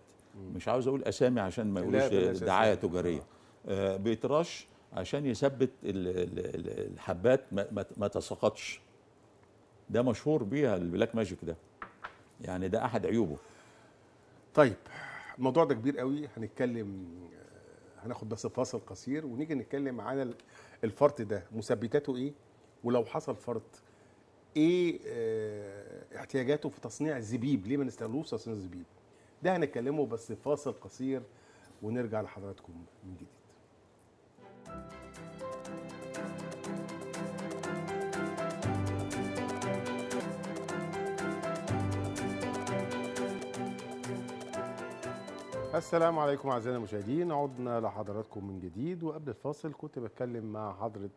مش عاوز اقول اسامي عشان ما يقولوش دعايه آه. تجاريه آه بيترش عشان يثبت الحبات ما, تساقطش ده مشهور بيها البلاك ماجيك ده يعني ده احد عيوبه طيب الموضوع ده كبير قوي هنتكلم آه، هناخد بس فاصل قصير ونيجي نتكلم على الفرط ده مثبتاته ايه ولو حصل فرط ايه آه، احتياجاته في تصنيع الزبيب ليه ما نستغلوش تصنيع الزبيب ده هنتكلمه بس فاصل قصير ونرجع لحضراتكم من جديد السلام عليكم اعزائي المشاهدين عدنا لحضراتكم من جديد وقبل الفاصل كنت بتكلم مع حضره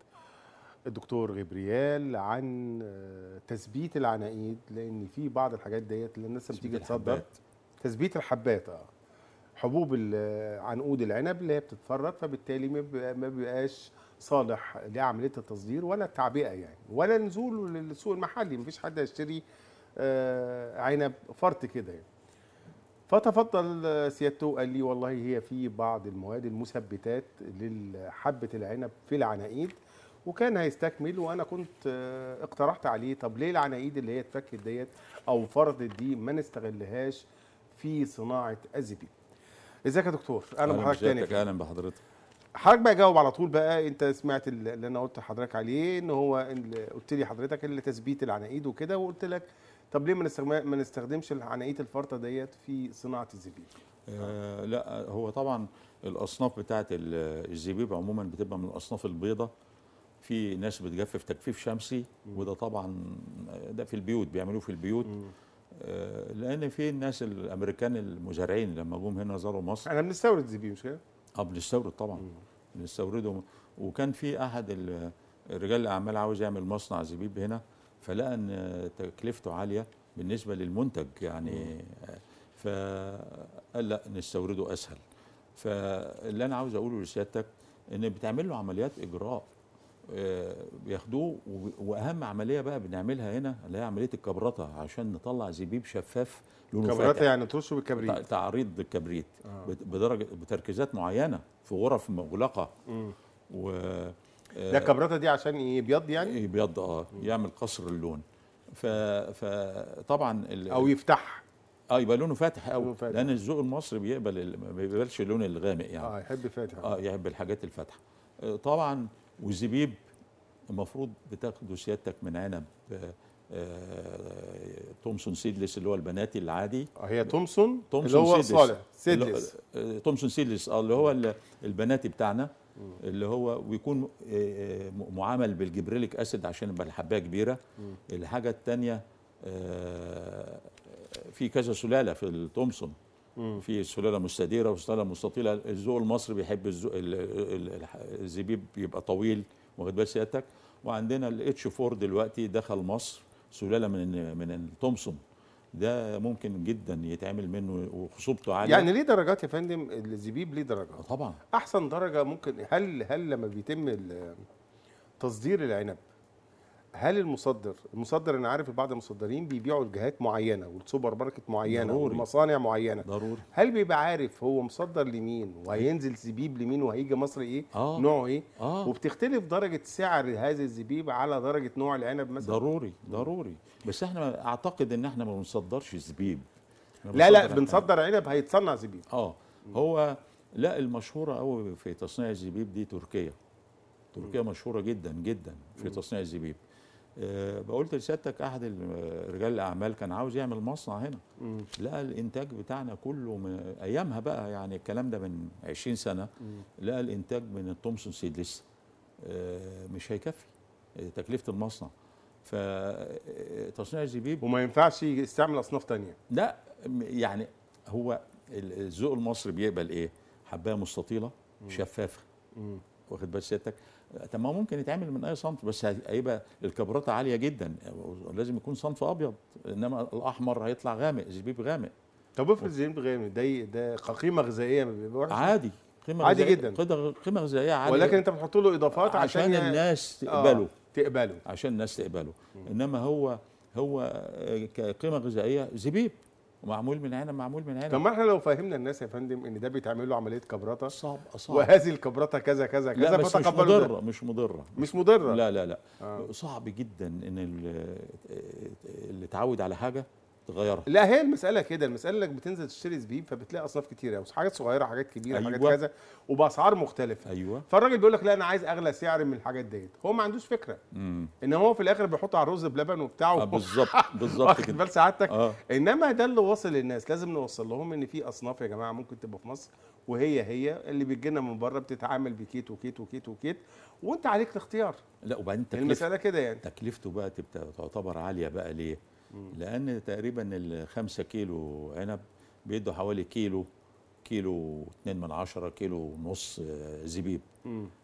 الدكتور غبريال عن آه، تثبيت العناقيد لان في بعض الحاجات ديت اللي الناس لما تصدر تثبيت الحبات اه حبوب آه، عنقود العنب اللي هي بتتفرط فبالتالي ما بيبقاش صالح لعمليه التصدير ولا التعبئه يعني ولا نزول للسوق المحلي ما فيش حد هيشتري آه، عنب فرط كده يعني فتفضل سيادته قال لي والله هي في بعض المواد المثبتات لحبه العنب في العناقيد وكان هيستكمل وانا كنت آه، اقترحت عليه طب ليه العناقيد اللي هي اتفكت ديت او فرضت دي ما نستغلهاش في صناعه الزبيب ازيك يا دكتور اهلا بحضرتك تاني اهلا بحضرتك حضرتك بقى جاوب على طول بقى انت سمعت اللي انا قلت لحضرتك عليه ان هو قلت لي حضرتك اللي تثبيت العناقيد وكده وقلت لك طب ليه ما نستخدمش العناقيد الفرطه ديت في صناعه الزبيب؟ آه لا هو طبعا الاصناف بتاعه الزبيب عموما بتبقى من الاصناف البيضه في ناس بتجفف تجفيف شمسي وده طبعا ده في البيوت بيعملوه في البيوت آه، لان في الناس الامريكان المزارعين لما جم هنا زاروا مصر احنا بنستورد زبيب مش كده؟ اه بنستورد طبعا بنستورده وكان في احد رجال الاعمال عاوز يعمل مصنع زبيب هنا فلقى ان تكلفته عاليه بالنسبه للمنتج يعني فقال لا نستورده اسهل فاللي انا عاوز اقوله لسيادتك ان بتعمل له عمليات اجراء بياخدوه آه، واهم عمليه بقى بنعملها هنا اللي هي عمليه الكبرته عشان نطلع زبيب شفاف لونه كبرته يعني ترشه بالكبريت تعريض الكبريت آه. بدرجه بتركيزات معينه في غرف مغلقه و ده آه، الكبرطه دي عشان يبيض يعني يبيض اه يعمل قصر اللون ف فطبعا ال... او يفتح اه يبقى لونه فاتح قوي لان الذوق المصري بيقبل ما بيقبلش اللون الغامق يعني اه يحب فاتح اه يحب الحاجات الفاتحه آه، طبعا وزبيب المفروض بتاخده سيادتك من عنب آه، آه، تومسون سيدلس اللي هو البناتي العادي آه، هي تومسون, تومسون اللي هو سيدلس. صالح سيدلس تومسون سيدلس اه اللي هو البناتي بتاعنا اللي هو ويكون معامل بالجبريليك اسيد عشان يبقى الحبايه كبيره الحاجه الثانيه في كذا سلاله في التومسون في سلاله مستديره وسلاله مستطيله الذوق المصري بيحب الزبيب يبقى طويل واخد بال سيادتك وعندنا الاتش 4 دلوقتي دخل مصر سلاله من من التومسون ده ممكن جدا يتعمل منه وخصوبته عاليه يعني ليه درجات يا فندم الزبيب ليه درجات طبعا احسن درجه ممكن هل هل لما بيتم تصدير العنب هل المصدر المصدر انا عارف بعض المصدرين بيبيعوا لجهات معينه والسوبر ماركت معينه ضروري. والمصانع معينه ضروري هل بيبقى عارف هو مصدر لمين وهينزل زبيب لمين وهيجي مصر ايه آه. نوعه ايه آه. وبتختلف درجه سعر هذا الزبيب على درجه نوع العنب مثلا ضروري ضروري بس احنا اعتقد ان احنا ما بنصدرش زبيب لا لا بنصدر عنب هيتصنع زبيب اه هو لا المشهوره قوي في تصنيع الزبيب دي تركيا تركيا مشهوره جدا جدا في تصنيع الزبيب آه، بقولت لسيادتك احد رجال الاعمال كان عاوز يعمل مصنع هنا مم. لقى الانتاج بتاعنا كله من ايامها بقى يعني الكلام ده من 20 سنه مم. لقى الانتاج من التومسون سيد لسه آه، مش هيكفي آه، تكلفه المصنع فتصنيع الزبيب وما ينفعش يستعمل اصناف تانية لا يعني هو الذوق المصري بيقبل ايه حبايه مستطيله مم. شفافه واخد بال سيادتك طب ما ممكن يتعمل من اي صنف بس هيبقى الكبرات عاليه جدا لازم يكون صنف ابيض انما الاحمر هيطلع غامق زبيب غامق طب افرض زبيب غامق ده ده قيمه غذائيه ما بيبقاش عادي قيمه عادي جدا قيمه غذائيه عاليه ولكن انت بتحط له اضافات عشان, عشان يعني- الناس آه، تقبله آه. تقبله عشان الناس تقبله انما هو هو آه، كقيمه غذائيه زبيب ومعمول من هنا معمول من هنا طب ما احنا لو فهمنا الناس يا فندم ان ده بيتعمل له عمليه كبرته صعب صعب وهذه الكبرته كذا كذا كذا لا بس مش مضره ده. مش مضره مش مضره لا لا لا آه. صعب جدا ان اللي اتعود على حاجه تغيرها لا هي المساله كده المساله انك بتنزل تشتري زبيب فبتلاقي اصناف كتيره قوي حاجات صغيره حاجات كبيره أيوة. حاجات كذا وباسعار مختلفه ايوه فالراجل بيقول لك لا انا عايز اغلى سعر من الحاجات ديت هو ما عندوش فكره مم. ان هو في الاخر بيحط على الرز بلبن وبتاعه آه بالظبط بالظبط كده بال سعادتك آه. انما ده اللي واصل للناس لازم نوصل لهم ان في اصناف يا جماعه ممكن تبقى في مصر وهي هي اللي بتجي لنا من بره بتتعامل بكيت وكيت وكيت وكيت وانت عليك الاختيار لا وبعدين تكلفه المساله كده يعني تكلفته بقى تبقى تعتبر عاليه بقى ليه؟ لان تقريبا الخمسة كيلو عنب بيدوا حوالي كيلو كيلو 2 من عشرة كيلو ونص آه، زبيب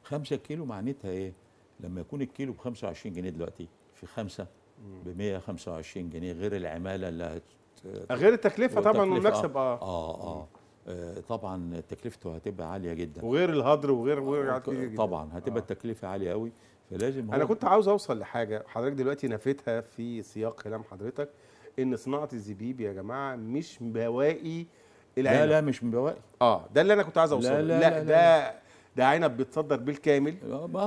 5 كيلو معناتها ايه لما يكون الكيلو ب 25 جنيه دلوقتي في خمسة ب 125 جنيه غير العماله اللي هت... آه، غير التكلفه طبعا والمكسب آه. اه اه, آه. آه طبعا تكلفته هتبقى عاليه جدا وغير الهدر وغير وغير طبعا هتبقى آه. التكلفه عاليه قوي فلازم انا كنت عاوز اوصل لحاجه حضرتك دلوقتي نفيتها في سياق كلام حضرتك ان صناعه الزبيب يا جماعه مش بواقي العلم لا لا مش بواقي اه ده اللي انا كنت عايز اوصله لا لا, لا, لا, لا, لا ده ده عنب بيتصدر بالكامل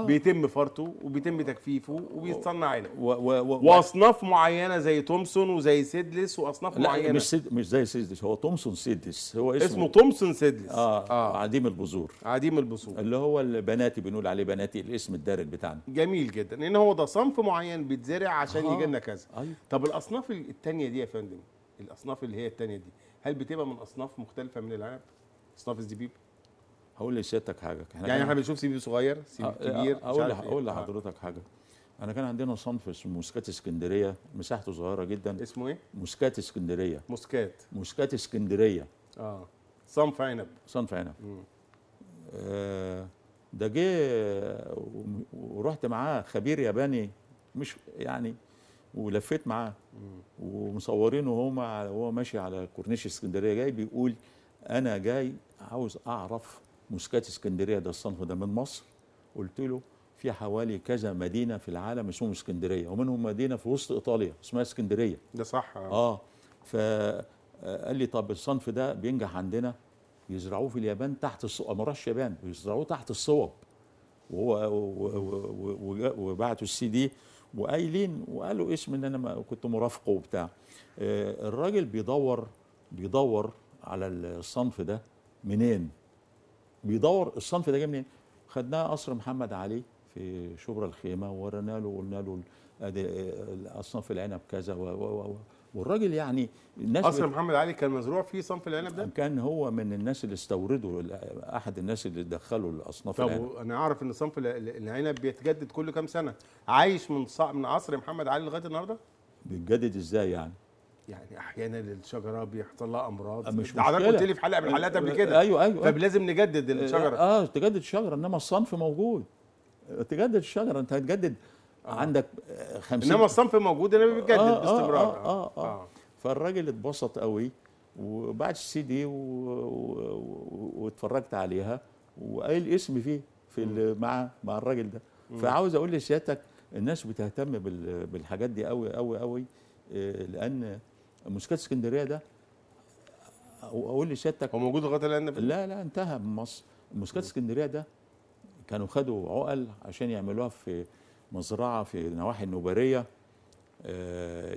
بيتم فرطه وبيتم تجفيفه وبيتصنع عنب واصناف معينه زي تومسون وزي سيدلس واصناف لا معينه مش سيد مش زي سيدلس هو تومسون سيدلس هو اسمه اسمه تومسون سيدلس آه, اه عديم البذور عديم البذور اللي هو البناتي بنقول عليه بناتي الاسم الدارج بتاعنا جميل جدا لان هو ده صنف معين بيتزرع عشان آه. يجي لنا كذا آه. طب الاصناف الثانيه دي يا فندم الاصناف اللي هي الثانيه دي هل بتبقى من اصناف مختلفه من العنب اصناف الزبيب هقول لسيادتك حاجه احنا يعني احنا بنشوف سي في صغير سي آه، في كبير آه، اقول إيه. اقول آه. لحضرتك حاجه انا كان عندنا صنف اسمه موسكات اسكندريه مساحته صغيره جدا اسمه ايه موسكات اسكندريه موسكات موسكات اسكندريه اه صنف عنب صنف عنب آه ده جه ورحت معاه خبير ياباني مش يعني ولفيت معاه ومصورينه هما وهو ماشي على كورنيش اسكندريه جاي بيقول انا جاي عاوز اعرف موسكات اسكندريه ده الصنف ده من مصر قلت له في حوالي كذا مدينه في العالم اسمهم اسكندريه ومنهم مدينه في وسط ايطاليا اسمها اسكندريه ده صح اه فقال آه، لي طب الصنف ده بينجح عندنا يزرعوه في اليابان تحت الصو... ما راحش اليابان يزرعوه تحت الصوب وهو وبعتوا السي دي وقايلين وقالوا اسم ان انا كنت مرافقه وبتاع آه، الراجل بيدور بيدور على الصنف ده منين بيدور الصنف ده جاي منين خدناه قصر محمد علي في شبرا الخيمه ورانا له وقلنا له الصنف العنب كذا و و و والراجل يعني الناس قصر محمد علي كان مزروع فيه صنف العنب ده؟ كان هو من الناس اللي استوردوا احد الناس اللي دخلوا الاصناف طب العنب. انا اعرف ان صنف العنب بيتجدد كل كام سنه عايش من من عصر محمد علي لغايه النهارده؟ بيتجدد ازاي يعني؟ يعني احيانا الشجره بيحصل لها امراض مش ده حضرتك قلت لي في حلقه من الحلقات قبل كده ايوه ايوه فلازم نجدد آه، الشجره اه تجدد الشجره انما الصنف موجود تجدد الشجره انت هتجدد آه. عندك 50 انما الصنف موجود انما بيتجدد آه،, آه باستمرار آه, آه, آه, آه, فالراجل اتبسط قوي وبعت السي دي واتفرجت عليها وقايل اسمي فيه في مع مع الراجل ده فعاوز اقول لسيادتك الناس بتهتم بالحاجات دي قوي قوي قوي آه، لان مشكله اسكندريه ده اقول لسيادتك هو موجود لغايه الان لا لا انتهى من مصر مشكله اسكندريه ده كانوا خدوا عقل عشان يعملوها في مزرعه في نواحي النوبريه آه،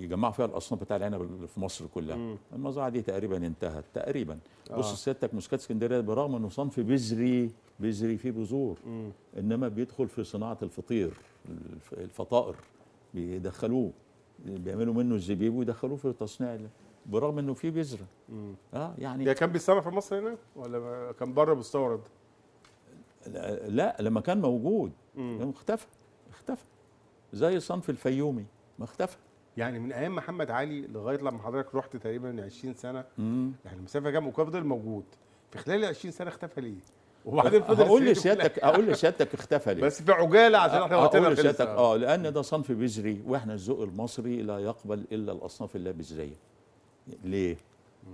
يجمعوا فيها الاصناف بتاع العنب في مصر كلها مم. المزرعه دي تقريبا انتهت تقريبا آه. بص سيادتك مشكله اسكندريه برغم انه صنف بذري بذري فيه بذور انما بيدخل في صناعه الفطير الفطائر بيدخلوه بيعملوا منه الزبيب ويدخلوه في التصنيع برغم انه في بذره اه يعني ده كان بيتصنع في مصر هنا ولا كان بره بيستورد؟ لا, لما كان موجود مم. اختفى اختفى زي صنف الفيومي ما اختفى يعني من ايام محمد علي لغايه لما حضرتك رحت تقريبا 20 سنه مم. يعني المسافه كام وكان موجود في خلال ال 20 سنه اختفى ليه؟ وبعدين فضل اقول لسيادتك اقول لسيادتك اختفى ليه بس في عجاله عشان احنا وقتنا اقول لسيادتك آه،, اه لان ده صنف بذري واحنا الذوق المصري لا يقبل الا الاصناف اللا بذريه ليه؟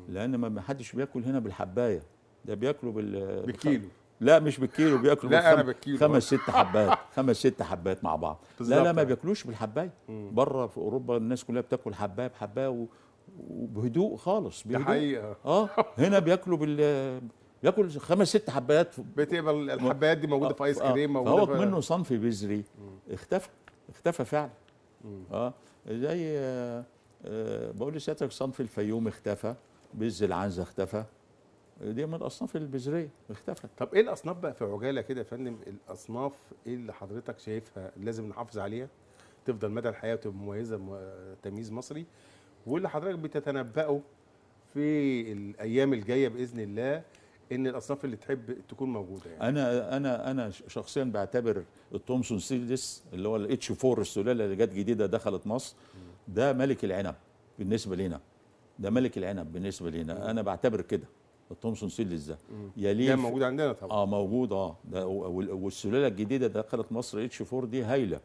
لان ما حدش بياكل هنا بالحبايه ده بياكلوا بال بالكيلو لا مش بالكيلو بياكلوا لا انا بالكيلو خمس ست حبات خمس ست حبات مع بعض لا لا ما بياكلوش بالحبايه بره في اوروبا الناس كلها بتاكل حبايه بحبايه وبهدوء خالص بهدوء ده حقيقه اه هنا بياكلوا بال بياكل خمس ست حبايات بتقبل الحبايات دي موجوده في ايس آه، كريم موجوده فهو في... منه صنف بذري اختفى اختفى فعلا اه زي آه،, آه بقول لسيادتك صنف الفيوم اختفى بز العنزه اختفى دي من الاصناف البذريه اختفت طب ايه الاصناف بقى في عجاله كده يا فندم الاصناف ايه اللي حضرتك شايفها لازم نحافظ عليها تفضل مدى الحياه وتبقى مميزه تمييز مصري واللي حضرتك بتتنبأه في الايام الجايه باذن الله ان الاصناف اللي تحب تكون موجوده يعني. انا انا انا شخصيا بعتبر التومسون سيلدس اللي هو الاتش 4 السلاله اللي جت جديده دخلت مصر ده ملك العنب بالنسبه لينا ده ملك العنب بالنسبه لينا مم. انا بعتبر كده التومسون سيلدس ده يليه ده موجود عندنا طبعا اه موجود اه ده والسلاله الجديده دخلت مصر اتش 4 دي هايله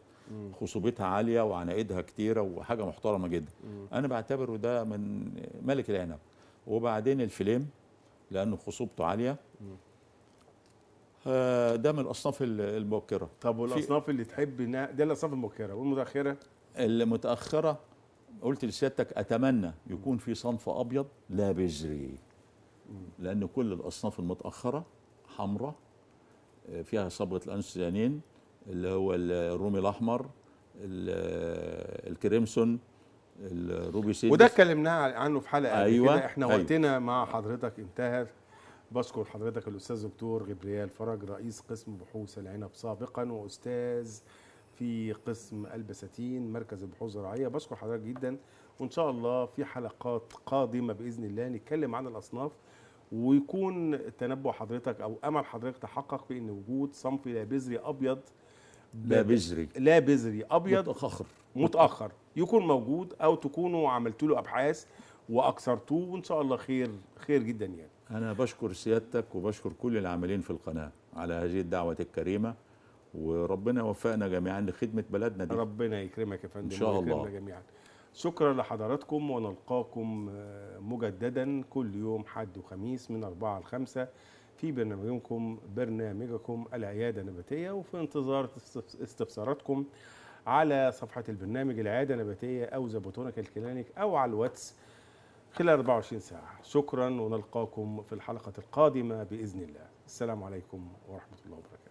خصوبتها عاليه وعنائدها كتيره وحاجه محترمه جدا مم. انا بعتبره ده من ملك العنب وبعدين الفليم لانه خصوبته عاليه آه، ده من الاصناف المبكره طب والاصناف اللي تحب ده الاصناف المبكره والمتاخره المتاخره قلت لسيادتك اتمنى يكون في صنف ابيض لا بذري لان كل الاصناف المتاخره حمراء آه، فيها صبغه الانسجانين اللي هو الرومي الاحمر آه، الكريمسون الروبي وده اتكلمنا عنه في حلقه أيوة. كده احنا أيوة. وقتنا مع حضرتك انتهى بشكر حضرتك الاستاذ دكتور غبريال فرج رئيس قسم بحوث العنب سابقا واستاذ في قسم البساتين مركز البحوث الزراعيه بشكر حضرتك جدا وان شاء الله في حلقات قادمه باذن الله نتكلم عن الاصناف ويكون تنبؤ حضرتك او امل حضرتك تحقق في ان وجود صنف لا بذري ابيض لا بذري لا بذري ابيض متأخر. متاخر يكون موجود او تكونوا عملتوا له ابحاث واكثرتوه وان شاء الله خير خير جدا يعني انا بشكر سيادتك وبشكر كل العاملين في القناه على هذه الدعوه الكريمه وربنا يوفقنا جميعا لخدمه بلدنا دي ربنا يكرمك يا فندم ان شاء الله جميعا شكرا لحضراتكم ونلقاكم آه، مجددا كل يوم حد وخميس من 4 ل 5 في برنامجكم برنامجكم العياده النباتيه وفي انتظار استفساراتكم على صفحه البرنامج العاده النباتيه او زبوتونك الكلينيك او على الواتس خلال 24 ساعه شكرا ونلقاكم في الحلقه القادمه باذن الله السلام عليكم ورحمه الله وبركاته